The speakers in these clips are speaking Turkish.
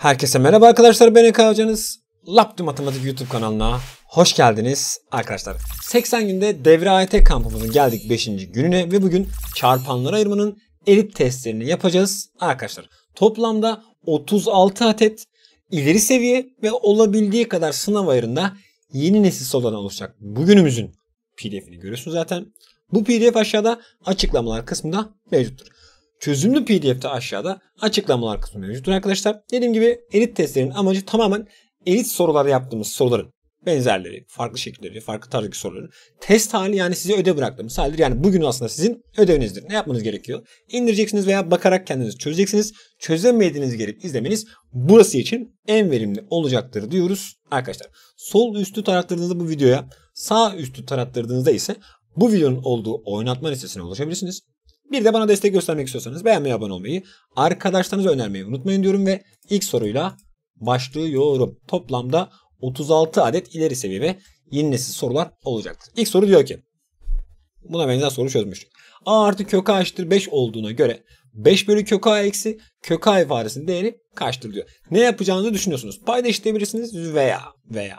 Herkese merhaba arkadaşlar ben Eka Hocanız. Laptop Matematik YouTube kanalına hoş geldiniz arkadaşlar. 80 günde devre AYT kampımızın geldik 5. gününe ve bugün çarpanları ayırmanın elip testlerini yapacağız arkadaşlar. Toplamda 36 adet ileri seviye ve olabildiği kadar sınav ayarında yeni nesil sorularına olacak bugünümüzün pdf'ini görüyorsunuz zaten. Bu pdf aşağıda açıklamalar kısmında mevcuttur. Çözümlü PDF'de aşağıda açıklamalar kısmında mevcuttur arkadaşlar. Dediğim gibi elit testlerin amacı tamamen elit sorularda yaptığımız soruların benzerleri, farklı şekilleri, farklı tarzdaki soruları. Test hali yani size ödev bıraktığımız haldir. Yani bugün aslında sizin ödevinizdir. Ne yapmanız gerekiyor? İndireceksiniz veya bakarak kendiniz çözeceksiniz. Çözemediğinizi gelip izlemeniz burası için en verimli olacaktır diyoruz arkadaşlar. Sol üstü tarattırdığınızda bu videoya, sağ üstü tarattırdığınızda ise bu videonun olduğu oynatma listesine ulaşabilirsiniz. Bir de bana destek göstermek istiyorsanız beğenmeyi, abone olmayı, arkadaşlarınıza önermeyi unutmayın diyorum ve ilk soruyla başlıyorum. Toplamda 36 adet ileri seviye ve yeni nesil sorular olacaktır. İlk soru diyor ki buna benzer soru çözmüştük. A artı kök A eşittir 5 olduğuna göre 5 bölü kök A eksi kök A ifadesinin değeri kaçtır diyor. Ne yapacağınızı düşünüyorsunuz. Payda eşitleyebilirsiniz veya veya.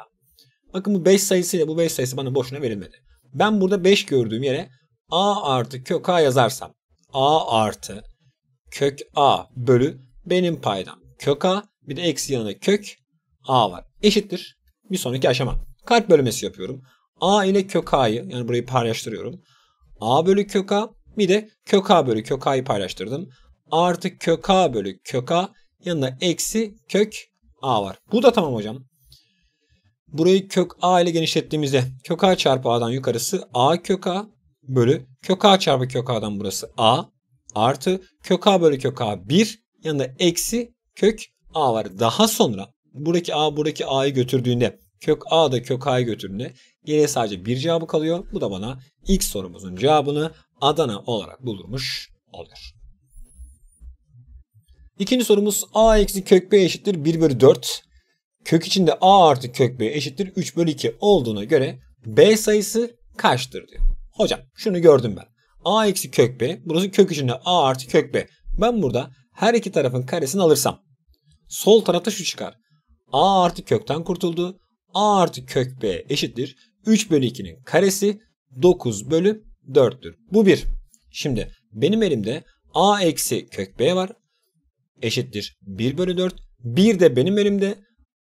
Bakın bu 5 sayısıyla bu 5 sayısı bana boşuna verilmedi. Ben burada 5 gördüğüm yere A artı kök A yazarsam a artı kök a bölü benim paydam kök a bir de eksi yanına kök a var. Eşittir bir sonraki aşama. Kalp bölmesi yapıyorum. a ile kök a'yı yani burayı paylaştırıyorum. a bölü kök a bir de kök a bölü kök a'yı paylaştırdım. artı kök a bölü kök a yanına eksi kök a var. Bu da tamam hocam. Burayı kök a ile genişlettiğimizde kök a çarpı a'dan yukarısı a kök a bölü kök a çarpı kök a'dan burası a artı kök a bölü kök a 1 yanında eksi kök a var. Daha sonra buradaki a buradaki a'yı götürdüğünde kök a da kök a'yı götürdüğünde Yine sadece bir cevabı kalıyor. Bu da bana ilk sorumuzun cevabını Adana olarak bulmuş oluyor. İkinci sorumuz a eksi kök b eşittir 1 bölü 4. Kök içinde a artı kök b eşittir 3 bölü 2 olduğuna göre b sayısı kaçtır diyor. Hocam şunu gördüm ben. A eksi kök B. Burası kök içinde A artı kök B. Ben burada her iki tarafın karesini alırsam sol tarafta şu çıkar. A artı kökten kurtuldu. A artı kök B eşittir. 3 bölü 2'nin karesi 9 bölü 4'tür. Bu bir. Şimdi benim elimde A eksi kök B var. Eşittir 1 bölü 4. Bir de benim elimde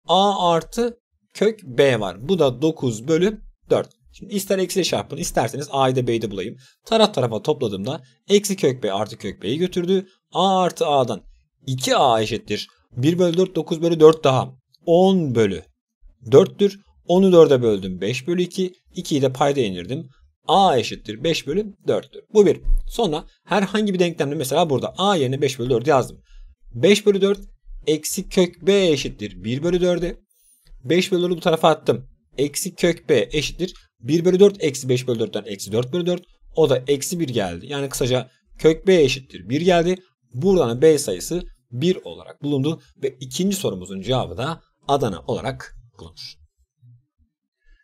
A artı kök B var. Bu da 9 bölü 4. Şimdi ister eksi çarpın, isterseniz a'yı da b'yi de bulayım. Taraf tarafa topladığımda eksi kök b artı kök b'yi götürdü. a artı a'dan 2a eşittir. 1 bölü 4 9 bölü 4 daha 10 bölü 4'tür. 10'u 4'e böldüm 5 bölü 2. 2'yi de payda indirdim. a eşittir 5 bölü 4'tür. Bu bir. Sonra herhangi bir denklemde mesela burada a yerine 5 bölü 4 yazdım. 5 bölü 4 eksi kök b eşittir 1 bölü 4'e. 5 bölü 4'ü bu tarafa attım eksi kök b eşittir. 1 bölü 4 eksi 5 bölü 4'ten eksi 4 bölü 4. O da eksi 1 geldi. Yani kısaca kök b eşittir 1 geldi. Buradan b sayısı 1 olarak bulundu. Ve ikinci sorumuzun cevabı da Adana olarak bulunur.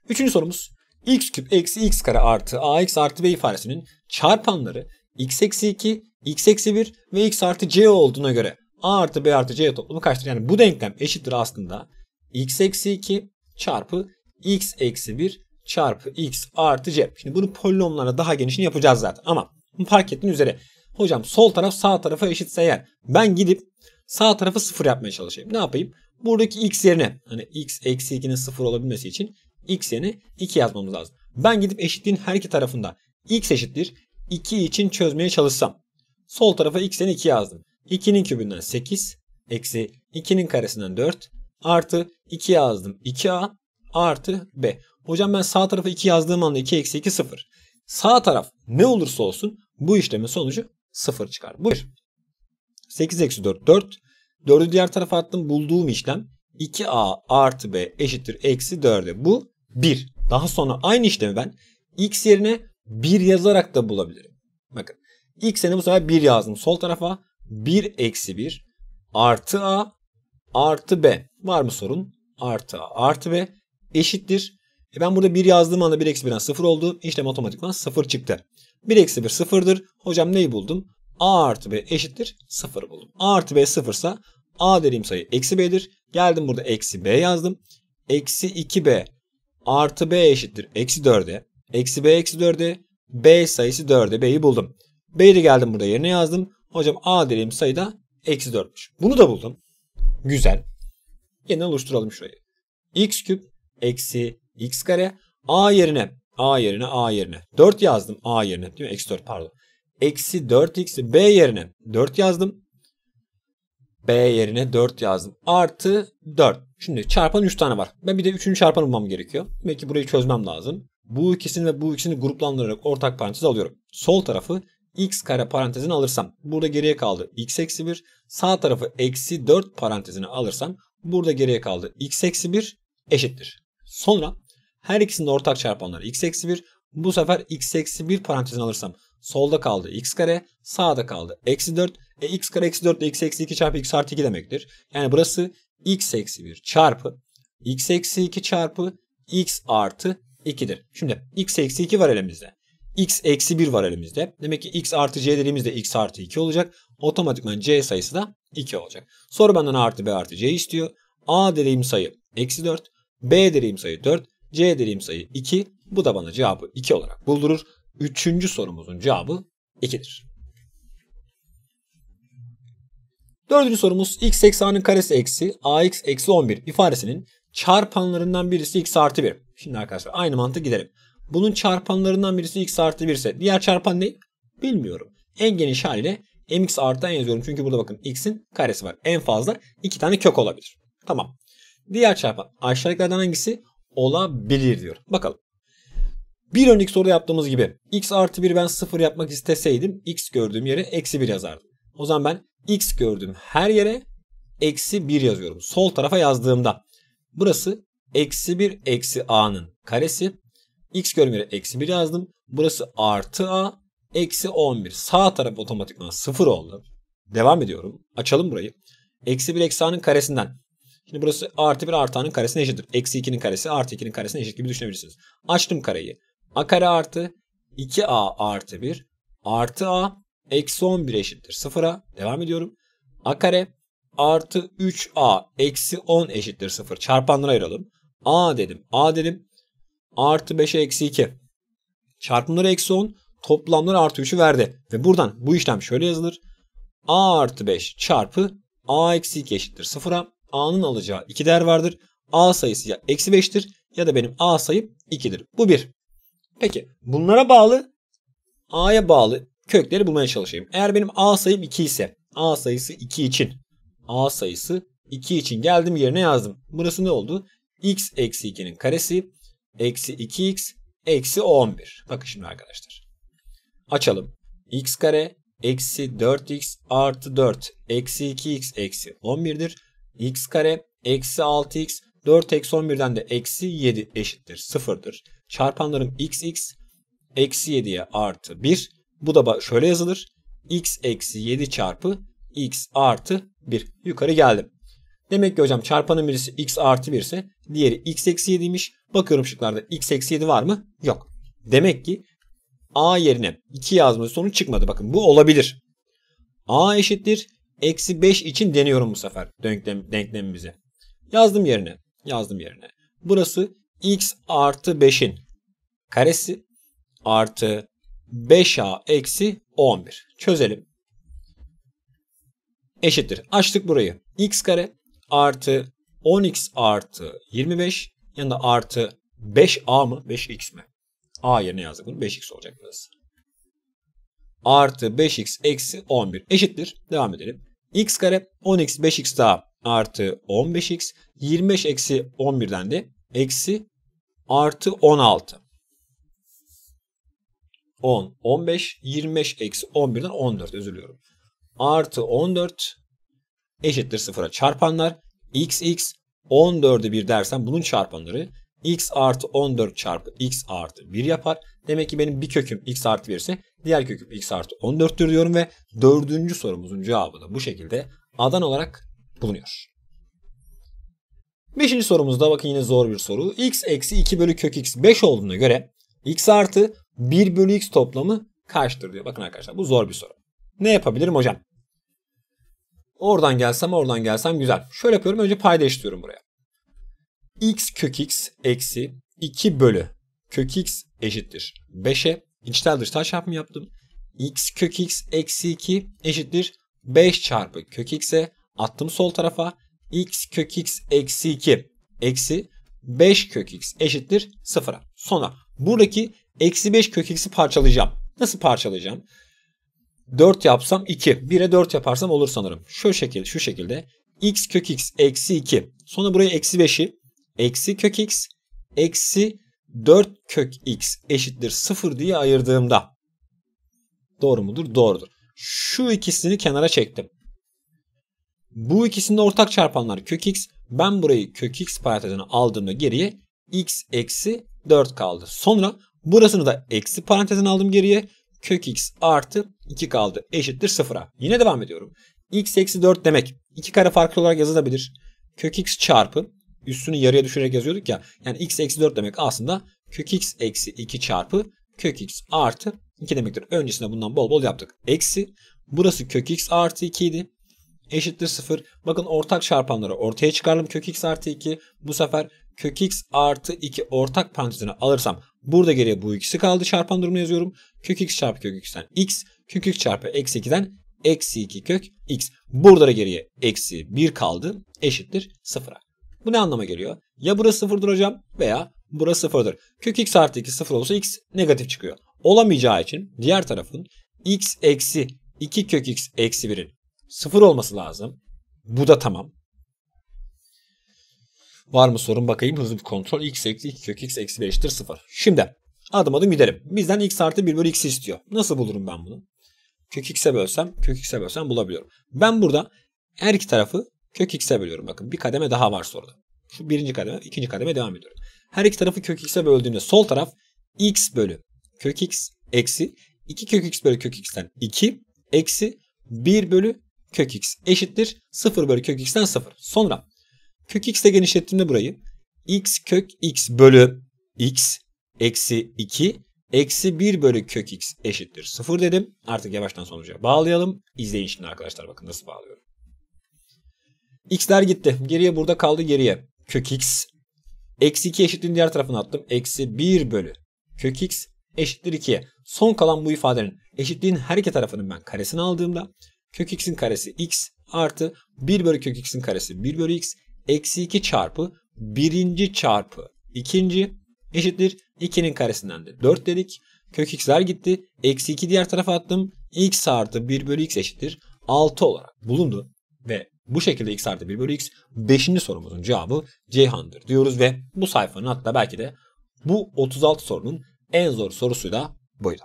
Üçüncü sorumuz x küp eksi x kare artı ax artı b ifadesinin çarpanları x eksi 2, x eksi 1 ve x artı c olduğuna göre a artı b artı c toplumu kaçtır? Yani bu denklem eşittir aslında x eksi 2 çarpı x eksi 1 çarpı x artı c. Şimdi bunu polinomlarla daha genişini yapacağız zaten. Ama fark ettiğin üzere hocam sol taraf sağ tarafa eşitse eğer ben gidip sağ tarafı sıfır yapmaya çalışayım. Ne yapayım? Buradaki x yerine hani x eksi 2'nin sıfır olabilmesi için x yerine 2 yazmamız lazım. Ben gidip eşitliğin her iki tarafında x eşittir 2 için çözmeye çalışsam. Sol tarafa x yerine 2 yazdım. 2'nin kübünden 8 eksi 2'nin karesinden 4 artı 2 yazdım 2a A artı B. Hocam ben sağ tarafı 2 yazdığım anda 2 eksi 2 0. Sağ taraf ne olursa olsun bu işlemin sonucu 0 çıkar. Buyur. 8 eksi 4 4. 4'ü diğer tarafa attım bulduğum işlem 2a artı b eşittir eksi 4'e. Bu 1. Daha sonra aynı işlemi ben x yerine 1 yazarak da bulabilirim. Bakın x yerine bu sefer 1 yazdım sol tarafa. 1 eksi 1 artı a artı b. Var mı sorun? Artı a artı b eşittir. E ben burada 1 yazdığım anda 1 eksi 1'den 0 oldu. İşlem otomatikman 0 çıktı. 1 eksi 1 sıfırdır. Hocam neyi buldum? A artı B eşittir 0 buldum. A artı B sıfırsa A dediğim sayı eksi B'dir. Geldim burada eksi B yazdım. Eksi 2B artı B eşittir eksi 4'e. Eksi B eksi 4'e. B sayısı 4'e. B'yi buldum. B'yi de geldim burada yerine yazdım. Hocam A dediğim sayı da eksi 4'müş. Bunu da buldum. Güzel. Yeniden oluşturalım şurayı. X küp eksi x kare. A yerine a yerine a yerine 4 yazdım a yerine değil mi? Eksi 4 pardon. Eksi 4x b yerine 4 yazdım. B yerine 4 yazdım. Artı 4. Şimdi çarpan 3 tane var. Ben bir de 3'ünü çarpan bulmam gerekiyor. Demek ki burayı çözmem lazım. Bu ikisini ve bu ikisini gruplandırarak ortak parantez alıyorum. Sol tarafı x kare parantezini alırsam burada geriye kaldı x eksi 1. Sağ tarafı eksi 4 parantezini alırsam burada geriye kaldı x eksi 1 eşittir. Sonra her ikisinin ortak çarpanları x eksi 1. Bu sefer x eksi 1 parantezini alırsam solda kaldı x kare sağda kaldı eksi 4. E x kare eksi 4 de x eksi 2 çarpı x artı 2 demektir. Yani burası x eksi 1 çarpı x eksi 2 çarpı x artı 2'dir. Şimdi x eksi 2 var elimizde. x eksi 1 var elimizde. Demek ki x artı c dediğimizde x artı 2 olacak. Otomatikman c sayısı da 2 olacak. Sonra benden a artı b artı c istiyor. a dediğim sayı eksi 4. B dediğim sayı 4, C dediğim sayı 2. Bu da bana cevabı 2 olarak buldurur. Üçüncü sorumuzun cevabı 2'dir. Dördüncü sorumuz x eksanın karesi eksi ax eksi 11 ifadesinin çarpanlarından birisi x artı 1. Şimdi arkadaşlar aynı mantık gidelim. Bunun çarpanlarından birisi x artı 1 ise diğer çarpan ne? Bilmiyorum. En geniş haliyle mx artıdan yazıyorum. Çünkü burada bakın x'in karesi var. En fazla 2 tane kök olabilir. Tamam. Diğer çarpan aşağıdakilerden hangisi olabilir diyor. Bakalım. Bir önceki soruda yaptığımız gibi x artı 1 ben 0 yapmak isteseydim x gördüğüm yere eksi 1 yazardım. O zaman ben x gördüğüm her yere eksi 1 yazıyorum. Sol tarafa yazdığımda burası eksi 1 eksi a'nın karesi. x gördüğüm yere eksi 1 yazdım. Burası artı a eksi 11. Sağ taraf otomatikman 0 oldu. Devam ediyorum. Açalım burayı. Eksi 1 eksi a'nın karesinden Şimdi burası artı 1 artı a'nın karesine eşittir. Eksi 2'nin karesi artı 2'nin karesine eşit gibi düşünebilirsiniz. Açtım kareyi. a kare artı 2a artı 1 artı a eksi 11 eşittir sıfıra. Devam ediyorum. a kare artı 3a eksi 10 eşittir sıfır. Çarpanları ayıralım. a dedim. a dedim. Artı 5'e eksi 2. Çarpımları eksi 10. Toplamları artı 3'ü verdi. Ve buradan bu işlem şöyle yazılır. a artı 5 çarpı a eksi 2 eşittir sıfıra. A'nın alacağı iki değer vardır. A sayısı ya eksi 5'tir ya da benim A sayım 2'dir. Bu 1. Peki bunlara bağlı A'ya bağlı kökleri bulmaya çalışayım. Eğer benim A sayım 2 ise A sayısı 2 için A sayısı 2 için geldim yerine yazdım. Burası ne oldu? X eksi 2'nin karesi eksi 2X eksi 11. Bakın şimdi arkadaşlar. Açalım. X kare eksi 4X artı 4 eksi 2X eksi 11'dir x kare eksi 6x 4 eksi 11'den de eksi 7 eşittir sıfırdır. Çarpanlarım xx eksi 7'ye artı 1. Bu da şöyle yazılır. x eksi 7 çarpı x artı 1. Yukarı geldim. Demek ki hocam çarpanın birisi x artı 1 ise diğeri x eksi 7'ymiş. Bakıyorum şıklarda x eksi 7 var mı? Yok. Demek ki a yerine 2 yazması sonuç çıkmadı. Bakın bu olabilir. a eşittir Eksi 5 için deniyorum bu sefer denklem, denklemimizi. Yazdım yerine. Yazdım yerine. Burası x artı 5'in karesi artı 5a eksi 11. Çözelim. Eşittir. Açtık burayı. x kare artı 10x artı 25 yanında artı 5a mı 5x mi? a yerine yazdık bunu 5x olacak burası. Artı 5x eksi 11 eşittir. Devam edelim x kare 10x 5x daha artı 15x 25 eksi 11'den de eksi artı 16. 10, 15, 25 eksi 11'den 14 özür diliyorum. Artı 14 eşittir 0'a. çarpanlar. x x 14'ü 1 dersen bunun çarpanları x artı 14 çarpı x artı 1 yapar. Demek ki benim bir köküm x artı 1 ise diğer köküm x artı 14'tür diyorum ve dördüncü sorumuzun cevabı da bu şekilde adan olarak bulunuyor. Beşinci sorumuzda bakın yine zor bir soru. x eksi 2 bölü kök x 5 olduğuna göre x artı 1 bölü x toplamı kaçtır diyor. Bakın arkadaşlar bu zor bir soru. Ne yapabilirim hocam? Oradan gelsem oradan gelsem güzel. Şöyle yapıyorum önce payda eşitliyorum buraya x kök x eksi 2 bölü kök x eşittir 5'e içten dıştan çarpımı yaptım. x kök x eksi 2 eşittir 5 çarpı kök x'e attım sol tarafa x kök x eksi 2 eksi 5 kök x eşittir 0'a. Sonra buradaki eksi 5 kök x'i parçalayacağım. Nasıl parçalayacağım? 4 yapsam 2. 1'e 4 yaparsam olur sanırım. Şu şekilde, şu şekilde. x kök x eksi 2. Sonra buraya eksi 5'i eksi kök x eksi 4 kök x eşittir 0 diye ayırdığımda doğru mudur? Doğrudur. Şu ikisini kenara çektim. Bu ikisinde ortak çarpanlar kök x. Ben burayı kök x parantezine aldığımda geriye x eksi 4 kaldı. Sonra burasını da eksi parantezine aldım geriye. Kök x artı 2 kaldı. Eşittir 0'a. Yine devam ediyorum. x eksi 4 demek. 2 kare farklı olarak yazılabilir. Kök x çarpı üstünü yarıya düşürerek yazıyorduk ya. Yani x eksi 4 demek aslında kök x eksi 2 çarpı kök x artı 2 demektir. Öncesinde bundan bol bol yaptık. Eksi burası kök x artı 2 idi. Eşittir 0. Bakın ortak çarpanları ortaya çıkardım. Kök x artı 2. Bu sefer kök x artı 2 ortak parantezine alırsam burada geriye bu ikisi kaldı. Çarpan durumunu yazıyorum. Kök x çarpı kök x'ten x. Kök x çarpı eksi 2'den eksi 2 kök x. Burada da geriye eksi 1 kaldı. Eşittir 0'a. Bu ne anlama geliyor? Ya burası sıfırdır hocam veya burası sıfırdır. Kök x artı 2 sıfır olsa x negatif çıkıyor. Olamayacağı için diğer tarafın x eksi 2 kök x eksi 1'in sıfır olması lazım. Bu da tamam. Var mı sorun bakayım hızlı bir kontrol. x eksi 2 kök x eksi 5'tir sıfır. Şimdi adım adım gidelim. Bizden x artı 1 bölü x istiyor. Nasıl bulurum ben bunu? Kök x'e bölsem kök x'e bölsem bulabiliyorum. Ben burada her iki tarafı Kök x'e bölüyorum bakın. Bir kademe daha var soruda. Şu birinci kademe, ikinci kademe devam ediyorum. Her iki tarafı kök x'e böldüğümde sol taraf x bölü kök x eksi 2 kök x bölü kök x'ten 2 eksi 1 bölü kök x eşittir 0 bölü kök x'ten 0. Sonra kök x'te genişlettiğimde burayı x kök x bölü x eksi 2 eksi 1 bölü kök x eşittir 0 dedim. Artık yavaştan sonuca bağlayalım. İzleyin şimdi arkadaşlar bakın nasıl bağlıyorum. X'ler gitti. Geriye burada kaldı geriye. Kök x. Eksi 2 eşitliğini diğer tarafını attım. Eksi 1 bölü. Kök x eşittir 2'ye. Son kalan bu ifadenin eşitliğin her iki tarafının ben karesini aldığımda kök x'in karesi x artı 1 bölü kök x'in karesi 1 bölü x eksi 2 çarpı birinci çarpı ikinci eşittir 2'nin karesinden de 4 dedik. Kök x'ler gitti. Eksi 2 diğer tarafa attım. x artı 1 bölü x eşittir 6 olarak bulundu. Ve bu şekilde x artı 1 bölü x 5. sorumuzun cevabı Ceyhan'dır diyoruz ve bu sayfanın hatta belki de bu 36 sorunun en zor sorusu da buydu.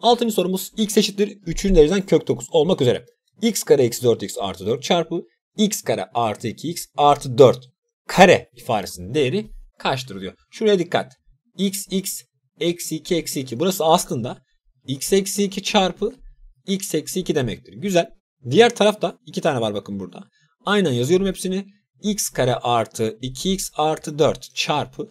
6. sorumuz x eşittir 3. dereceden kök 9 olmak üzere x kare eksi 4x artı 4 çarpı x kare artı 2x artı 4 kare ifadesinin değeri kaçtır diyor. Şuraya dikkat. x x eksi 2 eksi 2 burası aslında x eksi 2 çarpı x eksi 2 demektir. Güzel. Diğer tarafta iki tane var bakın burada. Aynen yazıyorum hepsini. x kare artı 2x artı 4 çarpı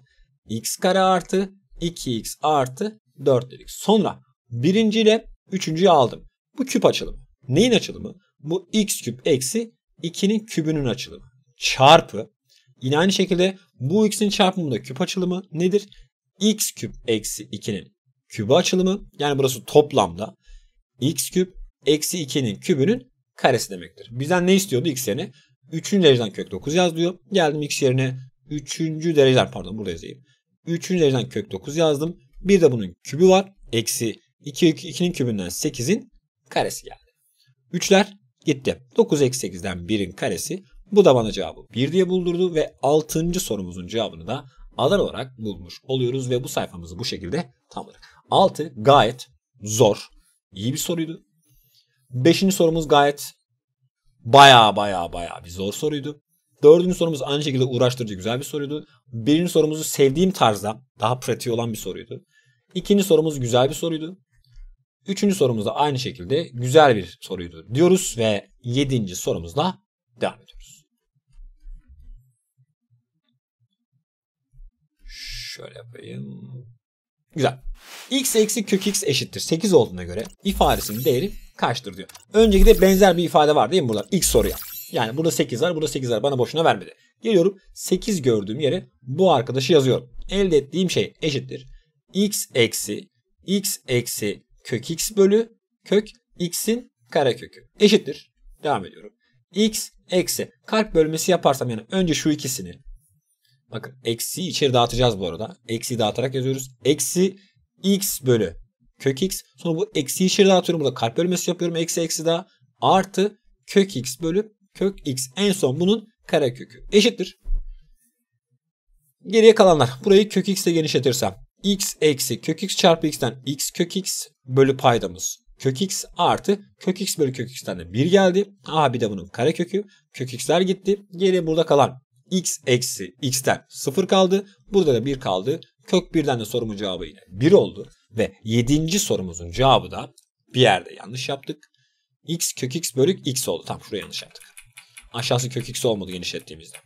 x kare artı 2x artı 4 dedik. Sonra birinci ile üçüncüyü aldım. Bu küp açılımı. Neyin açılımı? Bu x küp eksi 2'nin kübünün açılımı. Çarpı. Yine aynı şekilde bu x'in çarpımında küp açılımı nedir? x küp eksi 2'nin kübü açılımı. Yani burası toplamda x küp eksi 2'nin kübünün karesi demektir. Bizden ne istiyordu x yerine? 3. dereceden kök 9 yaz diyor. Geldim x yerine 3. dereceden pardon burada yazayım. 3. dereceden kök 9 yazdım. Bir de bunun kübü var. Eksi 2, 2'nin kübünden 8'in karesi geldi. 3'ler gitti. 9 eksi 8'den 1'in karesi. Bu da bana cevabı 1 diye buldurdu ve 6. sorumuzun cevabını da alan olarak bulmuş oluyoruz ve bu sayfamızı bu şekilde tamamladık. 6 gayet zor, iyi bir soruydu. Beşinci sorumuz gayet baya baya baya bir zor soruydu. Dördüncü sorumuz aynı şekilde uğraştırıcı güzel bir soruydu. Birinci sorumuzu sevdiğim tarzda daha pratiği olan bir soruydu. İkinci sorumuz güzel bir soruydu. Üçüncü sorumuz da aynı şekilde güzel bir soruydu diyoruz ve yedinci sorumuzla devam ediyoruz. Şöyle yapayım. Güzel. x eksi kök x eşittir 8 olduğuna göre ifadesinin değeri kaçtır diyor. Önceki de benzer bir ifade var değil mi burada? İlk soruya. Yani burada 8 var, burada 8 var. Bana boşuna vermedi. Geliyorum 8 gördüğüm yere bu arkadaşı yazıyorum. Elde ettiğim şey eşittir. x eksi x eksi kök x bölü kök x'in karekökü eşittir. Devam ediyorum. x eksi kalp bölmesi yaparsam yani önce şu ikisini bakın eksi içeri dağıtacağız bu arada. Eksi dağıtarak yazıyoruz. Eksi x bölü kök x. Sonra bu eksi içeri atıyorum. Burada kalp bölmesi yapıyorum. Eksi eksi daha. Artı kök x bölü kök x. En son bunun karekökü eşittir. Geriye kalanlar. Burayı kök x ile genişletirsem x eksi kök x çarpı x'ten x kök x bölü paydamız kök x artı kök x bölü kök x'ten de 1 geldi. Aha bir de bunun karekökü. Kök x'ler gitti. Geriye burada kalan x eksi x'ten 0 kaldı. Burada da 1 kaldı. Kök 1'den de sorumun cevabı yine 1 oldu. Ve yedinci sorumuzun cevabı da bir yerde yanlış yaptık. X kök x bölü x oldu. Tam şuraya yanlış yaptık. Aşağısı kök x olmadı genişlettiğimizde.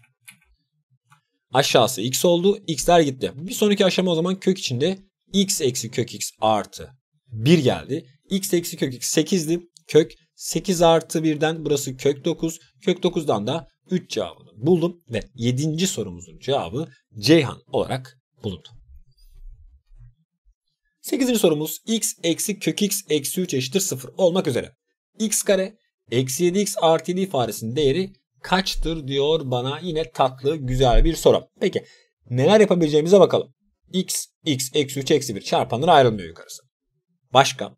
Aşağısı x oldu. X'ler gitti. Bir sonraki aşama o zaman kök içinde x eksi kök x artı 1 geldi. x eksi kök x 8'di. Kök 8 artı 1'den burası kök 9. Kök 9'dan da 3 cevabını buldum ve 7. sorumuzun cevabı Ceyhan olarak bulundu. 8. sorumuz x eksi kök x eksi 3 eşittir 0 olmak üzere. x kare eksi 7x artı 7 ifaresinin değeri kaçtır diyor bana yine tatlı güzel bir soru. Peki neler yapabileceğimize bakalım. x, x, eksi 3, eksi 1 çarpanlara ayrılmıyor yukarısı. Başka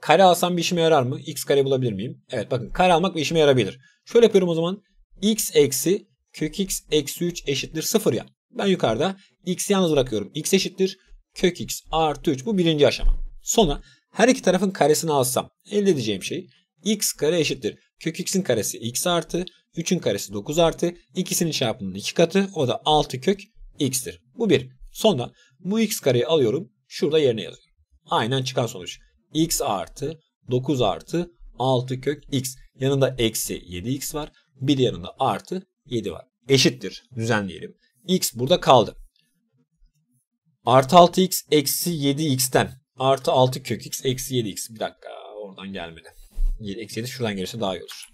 kare alsam bir işime yarar mı? x kare bulabilir miyim? Evet bakın kare almak bir işime yarabilir. Şöyle yapıyorum o zaman x eksi kök x eksi 3 eşittir 0 ya. Ben yukarıda x'i yalnız bırakıyorum. x eşittir kök x artı 3 bu birinci aşama. Sonra her iki tarafın karesini alsam elde edeceğim şey x kare eşittir. Kök x'in karesi x artı 3'ün karesi 9 artı ikisinin çarpımının 2 katı o da 6 kök x'tir. Bu bir. Sonra bu x kareyi alıyorum şurada yerine yazıyorum. Aynen çıkan sonuç. x artı 9 artı 6 kök x. Yanında eksi 7x var. Bir yanında artı 7 var. Eşittir. Düzenleyelim. x burada kaldı. Artı 6x eksi 7x'ten. Artı 6 kök x eksi 7x. Bir dakika oradan gelmedi. 7 eksi 7 şuradan gelirse daha iyi olur.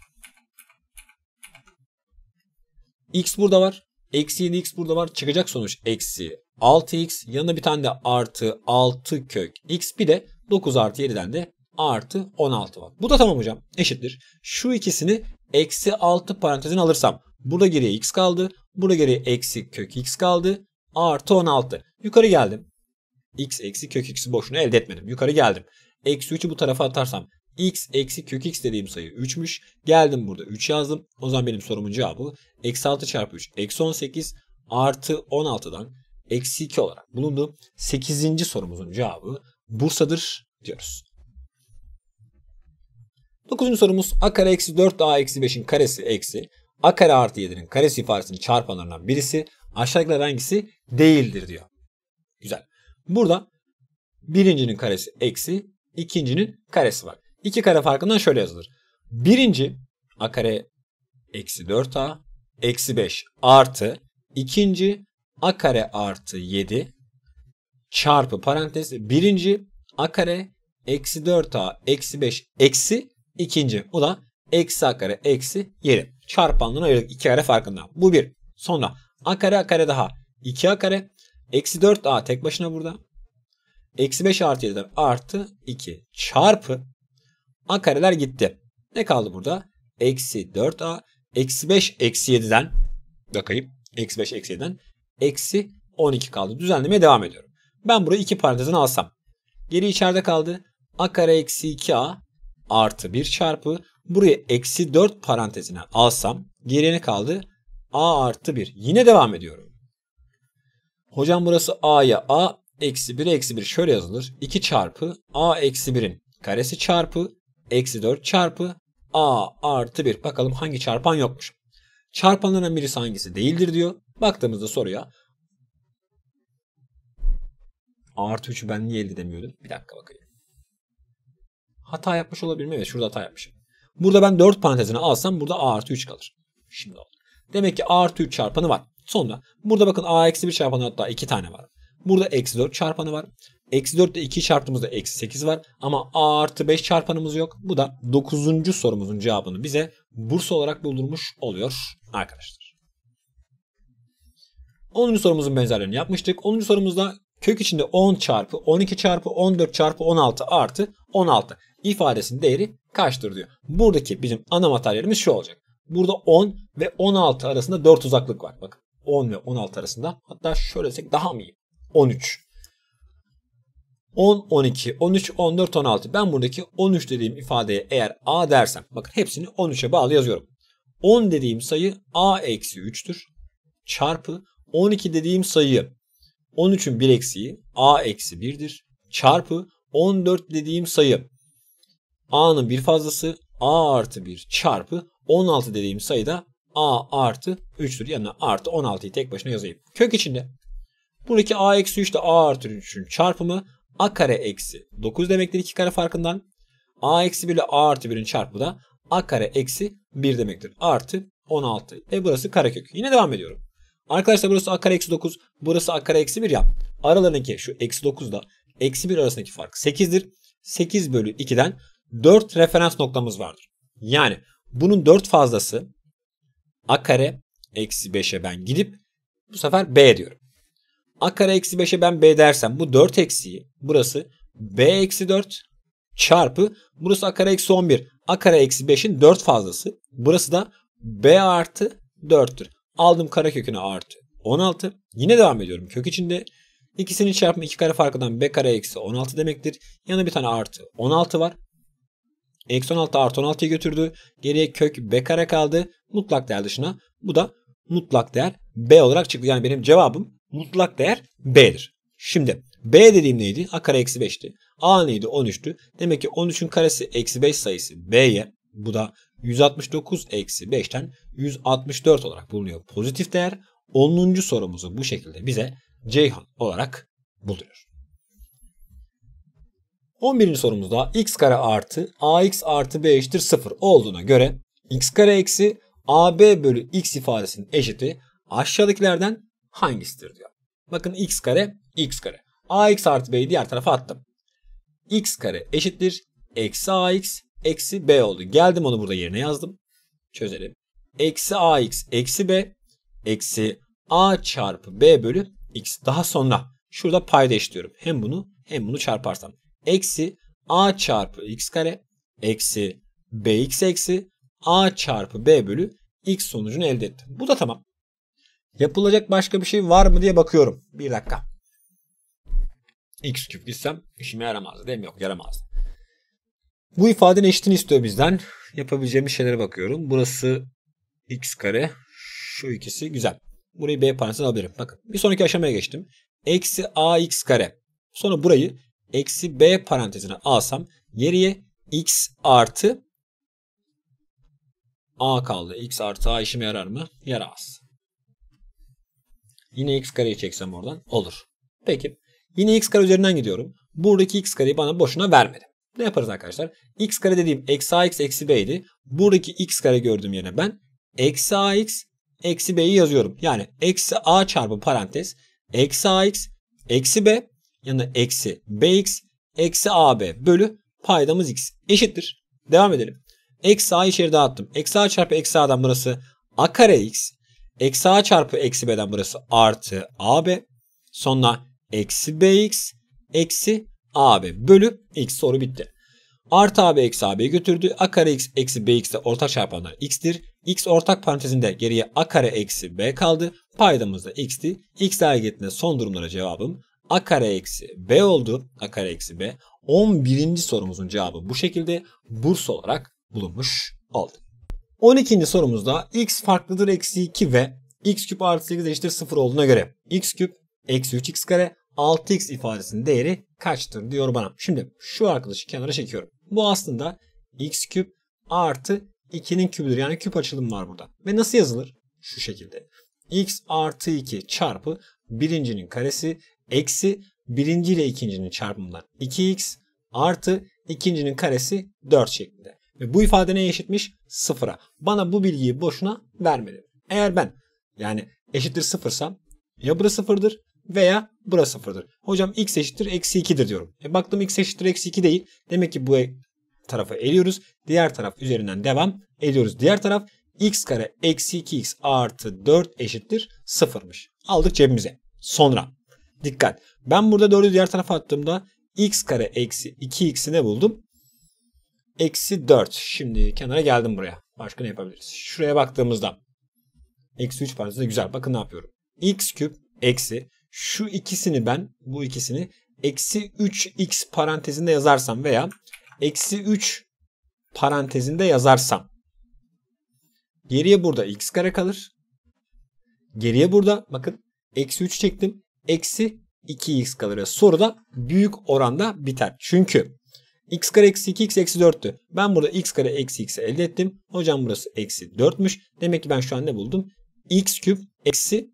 x burada var. Eksi 7x burada var. Çıkacak sonuç eksi 6x. Yanına bir tane de artı 6 kök x. Bir de 9 artı 7'den de artı 16 var. Bu da tamam hocam. Eşittir. Şu ikisini eksi 6 parantezin alırsam. Burada geriye x kaldı. Burada geriye eksi kök x kaldı artı 16. Yukarı geldim. x eksi kök x'i boşuna elde etmedim. Yukarı geldim. Eksi 3'ü bu tarafa atarsam x eksi kök x dediğim sayı 3'müş. Geldim burada 3 yazdım. O zaman benim sorumun cevabı eksi 6 çarpı 3 eksi 18 artı 16'dan eksi 2 olarak bulundu. 8. sorumuzun cevabı Bursa'dır diyoruz. 9. sorumuz a kare eksi 4a eksi 5'in karesi eksi a kare artı 7'nin karesi ifadesinin çarpanlarından birisi Aşağıdakiler hangisi değildir diyor. Güzel. Burada birincinin karesi eksi ikincinin karesi var. İki kare farkından şöyle yazılır. Birinci a kare eksi 4a eksi 5 artı ikinci a kare artı 7 çarpı parantez birinci a kare eksi 4a eksi 5 eksi ikinci bu da eksi a kare eksi 7 çarpanlığına ayırdık iki kare farkından. Bu bir. Sonra A kare A kare daha. 2A kare. Eksi 4A tek başına burada. Eksi 5 artı 7'den artı 2 çarpı A kareler gitti. Ne kaldı burada? Eksi 4A. Eksi 5 eksi 7'den bakayım. Eksi 5 eksi 7'den eksi 12 kaldı. Düzenlemeye devam ediyorum. Ben burayı 2 parantezine alsam. Geri içeride kaldı. A kare eksi 2A artı 1 çarpı buraya eksi 4 parantezine alsam geriye ne kaldı? A artı 1. Yine devam ediyorum. Hocam burası A'ya A eksi 1 eksi 1 şöyle yazılır. 2 çarpı A eksi 1'in karesi çarpı eksi 4 çarpı A artı 1. Bakalım hangi çarpan yokmuş. Çarpanların birisi hangisi değildir diyor. Baktığımızda soruya A artı 3'ü ben niye elde edemiyordum? Bir dakika bakayım. Hata yapmış olabilir mi? ve şurada hata yapmışım. Burada ben 4 parantezine alsam burada A artı 3 kalır. Şimdi oldu. Demek ki a artı 3 çarpanı var. Sonra burada bakın a eksi 1 çarpanı hatta 2 tane var. Burada eksi 4 çarpanı var. Eksi 4 ile 2 çarptığımızda eksi 8 var. Ama a artı 5 çarpanımız yok. Bu da 9. sorumuzun cevabını bize burs olarak buldurmuş oluyor arkadaşlar. 10. sorumuzun benzerlerini yapmıştık. 10. sorumuzda kök içinde 10 çarpı 12 çarpı 14 çarpı 16 artı 16 ifadesinin değeri kaçtır diyor. Buradaki bizim ana materyalimiz şu olacak. Burada 10 ve 16 arasında 4 uzaklık var. Bakın 10 ve 16 arasında. Hatta şöyle desek daha mı iyi? 13. 10, 12, 13, 14, 16. Ben buradaki 13 dediğim ifadeye eğer A dersem. Bakın hepsini 13'e bağlı yazıyorum. 10 dediğim sayı A eksi 3'tür. Çarpı 12 dediğim sayı 13'ün 1 eksiği A eksi 1'dir. Çarpı 14 dediğim sayı A'nın bir fazlası A artı 1 çarpı 16 dediğim sayıda a artı 3'tür. yani artı 16'yı tek başına yazayım. Kök içinde. Buradaki a eksi 3 de a artı 3'ün çarpımı a kare eksi 9 demektir iki kare farkından. a eksi 1 ile a artı 1'in çarpımı da a kare eksi 1 demektir. Artı 16. E burası karekök. Yine devam ediyorum. Arkadaşlar burası a kare eksi 9. Burası a kare eksi 1 ya. Aralarındaki şu eksi 9 da eksi 1 arasındaki fark 8'dir. 8 bölü 2'den 4 referans noktamız vardır. Yani bunun 4 fazlası a kare eksi 5'e ben gidip bu sefer b diyorum. a kare eksi 5'e ben b dersem bu 4 eksiği burası b eksi 4 çarpı burası a kare eksi 11 a kare eksi 5'in 4 fazlası burası da b artı 4'tür. Aldım kare kökünü artı 16. Yine devam ediyorum kök içinde. ikisini çarpma 2 kare farkından b kare eksi 16 demektir. Yanına bir tane artı 16 var. Eksi 16 artı 16'ya götürdü. Geriye kök b kare kaldı. Mutlak değer dışına. Bu da mutlak değer b olarak çıktı. Yani benim cevabım mutlak değer b'dir. Şimdi b dediğim neydi? a kare eksi 5'ti. a neydi? 13'tü. Demek ki 13'ün karesi eksi 5 sayısı b'ye bu da 169 eksi 5'ten 164 olarak bulunuyor. Pozitif değer 10. sorumuzu bu şekilde bize Ceyhan olarak buluyor. 11. sorumuzda x kare artı ax artı b eşittir 0 olduğuna göre x kare eksi ab bölü x ifadesinin eşiti aşağıdakilerden hangisidir diyor. Bakın x kare x kare. ax artı b'yi diğer tarafa attım. x kare eşittir eksi ax eksi b oldu. Geldim onu burada yerine yazdım. Çözelim. Eksi ax eksi b eksi a çarpı b bölü x. Daha sonra şurada payda eşitliyorum. Hem bunu hem bunu çarparsam eksi a çarpı x kare eksi bx eksi a çarpı b bölü x sonucunu elde ettim. Bu da tamam. Yapılacak başka bir şey var mı diye bakıyorum. Bir dakika. x küp gitsem işime yaramazdı değil mi? Yok yaramaz. Bu ifadenin eşitini istiyor bizden. Yapabileceğimiz şeylere bakıyorum. Burası x kare. Şu ikisi güzel. Burayı b parantezine alabilirim. Bakın bir sonraki aşamaya geçtim. Eksi ax kare. Sonra burayı eksi b parantezine alsam geriye x artı a kaldı. x artı a işime yarar mı? Yaramaz. Yine x kareyi çeksem oradan olur. Peki. Yine x kare üzerinden gidiyorum. Buradaki x kareyi bana boşuna vermedi. Ne yaparız arkadaşlar? x kare dediğim eksi ax eksi b idi. Buradaki x kare gördüğüm yerine ben eksi ax eksi b'yi yazıyorum. Yani eksi a çarpı parantez eksi ax eksi b yanına eksi bx eksi ab bölü paydamız x eşittir. Devam edelim. Eksi a'yı içeri dağıttım. Eksi a çarpı eksi a'dan burası a kare x. Eksi a çarpı eksi b'den burası artı ab. Sonra eksi bx eksi ab bölü x soru bitti. Artı ab eksi ab'yi götürdü. a kare x eksi bx de ortak çarpanlar x'tir. x ortak parantezinde geriye a kare eksi b kaldı. Paydamız da x'ti. x dahil son durumlara cevabım A kare eksi B oldu. A kare eksi B. 11. sorumuzun cevabı bu şekilde burs olarak bulunmuş oldu. 12. sorumuzda x farklıdır eksi 2 ve x küp artı 8 eşittir 0 olduğuna göre x küp eksi 3x kare 6x ifadesinin değeri kaçtır diyor bana. Şimdi şu arkadaşı kenara çekiyorum. Bu aslında x küp artı 2'nin kübüdür. Yani küp açılım var burada. Ve nasıl yazılır? Şu şekilde. x artı 2 çarpı birincinin karesi eksi birinci ile ikincinin çarpımından 2x artı ikincinin karesi 4 şeklinde. Ve bu ifade neye eşitmiş? Sıfıra. Bana bu bilgiyi boşuna vermedi. Eğer ben yani eşittir sıfırsam ya burası sıfırdır veya burası sıfırdır. Hocam x eşittir eksi 2'dir diyorum. E baktım x eşittir eksi 2 değil. Demek ki bu tarafı eliyoruz. Diğer taraf üzerinden devam ediyoruz. Diğer taraf x kare eksi 2x artı 4 eşittir sıfırmış. Aldık cebimize. Sonra Dikkat. Ben burada 4'ü diğer tarafa attığımda x kare eksi 2x'i ne buldum? Eksi 4. Şimdi kenara geldim buraya. Başka ne yapabiliriz? Şuraya baktığımızda eksi 3 parantezinde güzel. Bakın ne yapıyorum. x küp eksi şu ikisini ben bu ikisini eksi 3x parantezinde yazarsam veya eksi 3 parantezinde yazarsam geriye burada x kare kalır. Geriye burada bakın eksi 3 çektim eksi 2x kalır. Soru da büyük oranda biter. Çünkü x kare eksi 2x eksi 4'tü. Ben burada x kare eksi x'i elde ettim. Hocam burası eksi 4'müş. Demek ki ben şu an ne buldum? x küp eksi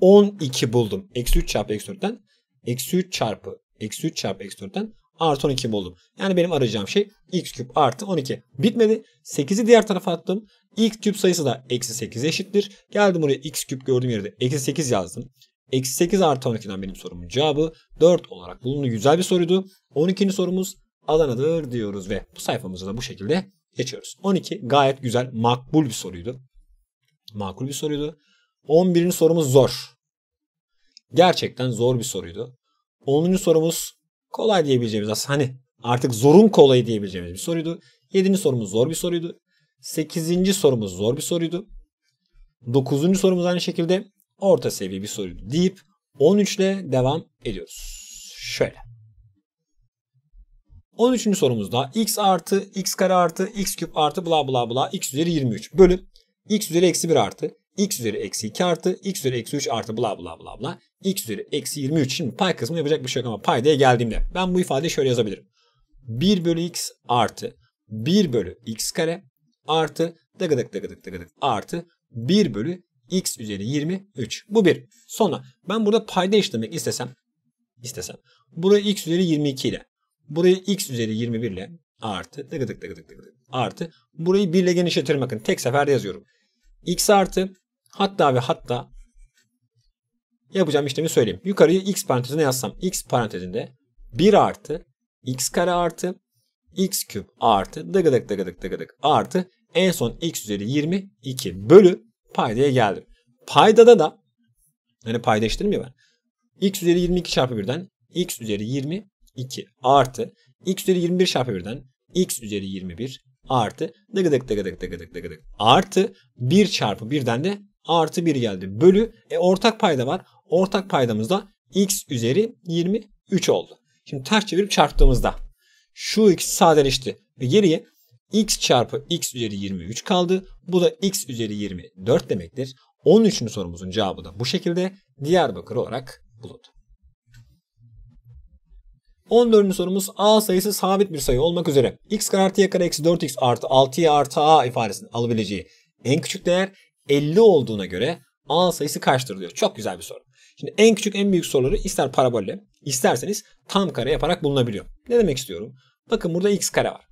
12 buldum. Eksi 3 çarpı eksi 4'ten. Eksi 3 çarpı eksi 3 çarpı eksi 4'ten artı 12 buldum. Yani benim arayacağım şey x küp artı 12. Bitmedi. 8'i diğer tarafa attım. x küp sayısı da eksi 8 eşittir. Geldim buraya x küp gördüğüm yerde eksi 8 yazdım. Eksi 8 artı 12'den benim sorumun cevabı 4 olarak bulundu. Güzel bir soruydu. 12. sorumuz Adana'dır diyoruz ve bu sayfamızı da bu şekilde geçiyoruz. 12 gayet güzel, makbul bir soruydu. Makul bir soruydu. 11. sorumuz zor. Gerçekten zor bir soruydu. 10. sorumuz kolay diyebileceğimiz aslında hani artık zorun kolayı diyebileceğimiz bir soruydu. 7. sorumuz zor bir soruydu. 8. sorumuz zor bir soruydu. 9. sorumuz aynı şekilde orta seviye bir soru deyip 13 ile devam ediyoruz. Şöyle. 13. sorumuzda x artı x kare artı x küp artı bla bla bla x üzeri 23 bölü x üzeri eksi 1 artı x üzeri eksi 2 artı x üzeri eksi 3 artı bla bla bla bla x üzeri eksi 23. Şimdi pay kısmını yapacak bir şey yok ama paydaya geldiğimde ben bu ifadeyi şöyle yazabilirim. 1 bölü x artı 1 bölü x kare artı dıgıdık dıgıdık dıgıdık artı 1 bölü x üzeri 23. Bu bir. Sonra ben burada payda işlemek istesem istesem burayı x üzeri 22 ile burayı x üzeri 21 ile artı tıkı tık tık tık tık artı burayı 1 ile genişletiyorum bakın tek seferde yazıyorum. x artı hatta ve hatta yapacağım işlemi söyleyeyim. Yukarıya x parantezine yazsam x parantezinde 1 artı x kare artı x küp artı dıgıdık dıgıdık dıgıdık artı en son x üzeri 22 bölü paydaya geldim. Paydada da hani paydaştırım ya ben. X üzeri 22 çarpı birden, X üzeri 22 artı X üzeri 21 çarpı birden, X üzeri 21 artı dıgıdık dıgıdık dıgıdık dıgıdık artı 1 çarpı birden de artı 1 geldi. Bölü e, ortak payda var. Ortak paydamız da X üzeri 23 oldu. Şimdi ters çevirip çarptığımızda şu ikisi sadeleşti ve geriye x çarpı x üzeri 23 kaldı. Bu da x üzeri 24 demektir. 13. sorumuzun cevabı da bu şekilde Diyarbakır olarak bulundu. 14. sorumuz a sayısı sabit bir sayı olmak üzere x kare y kare eksi 4x artı 6y artı a ifadesinin alabileceği en küçük değer 50 olduğuna göre a sayısı kaçtır diyor. Çok güzel bir soru. Şimdi en küçük en büyük soruları ister parabolle isterseniz tam kare yaparak bulunabiliyor. Ne demek istiyorum? Bakın burada x kare var.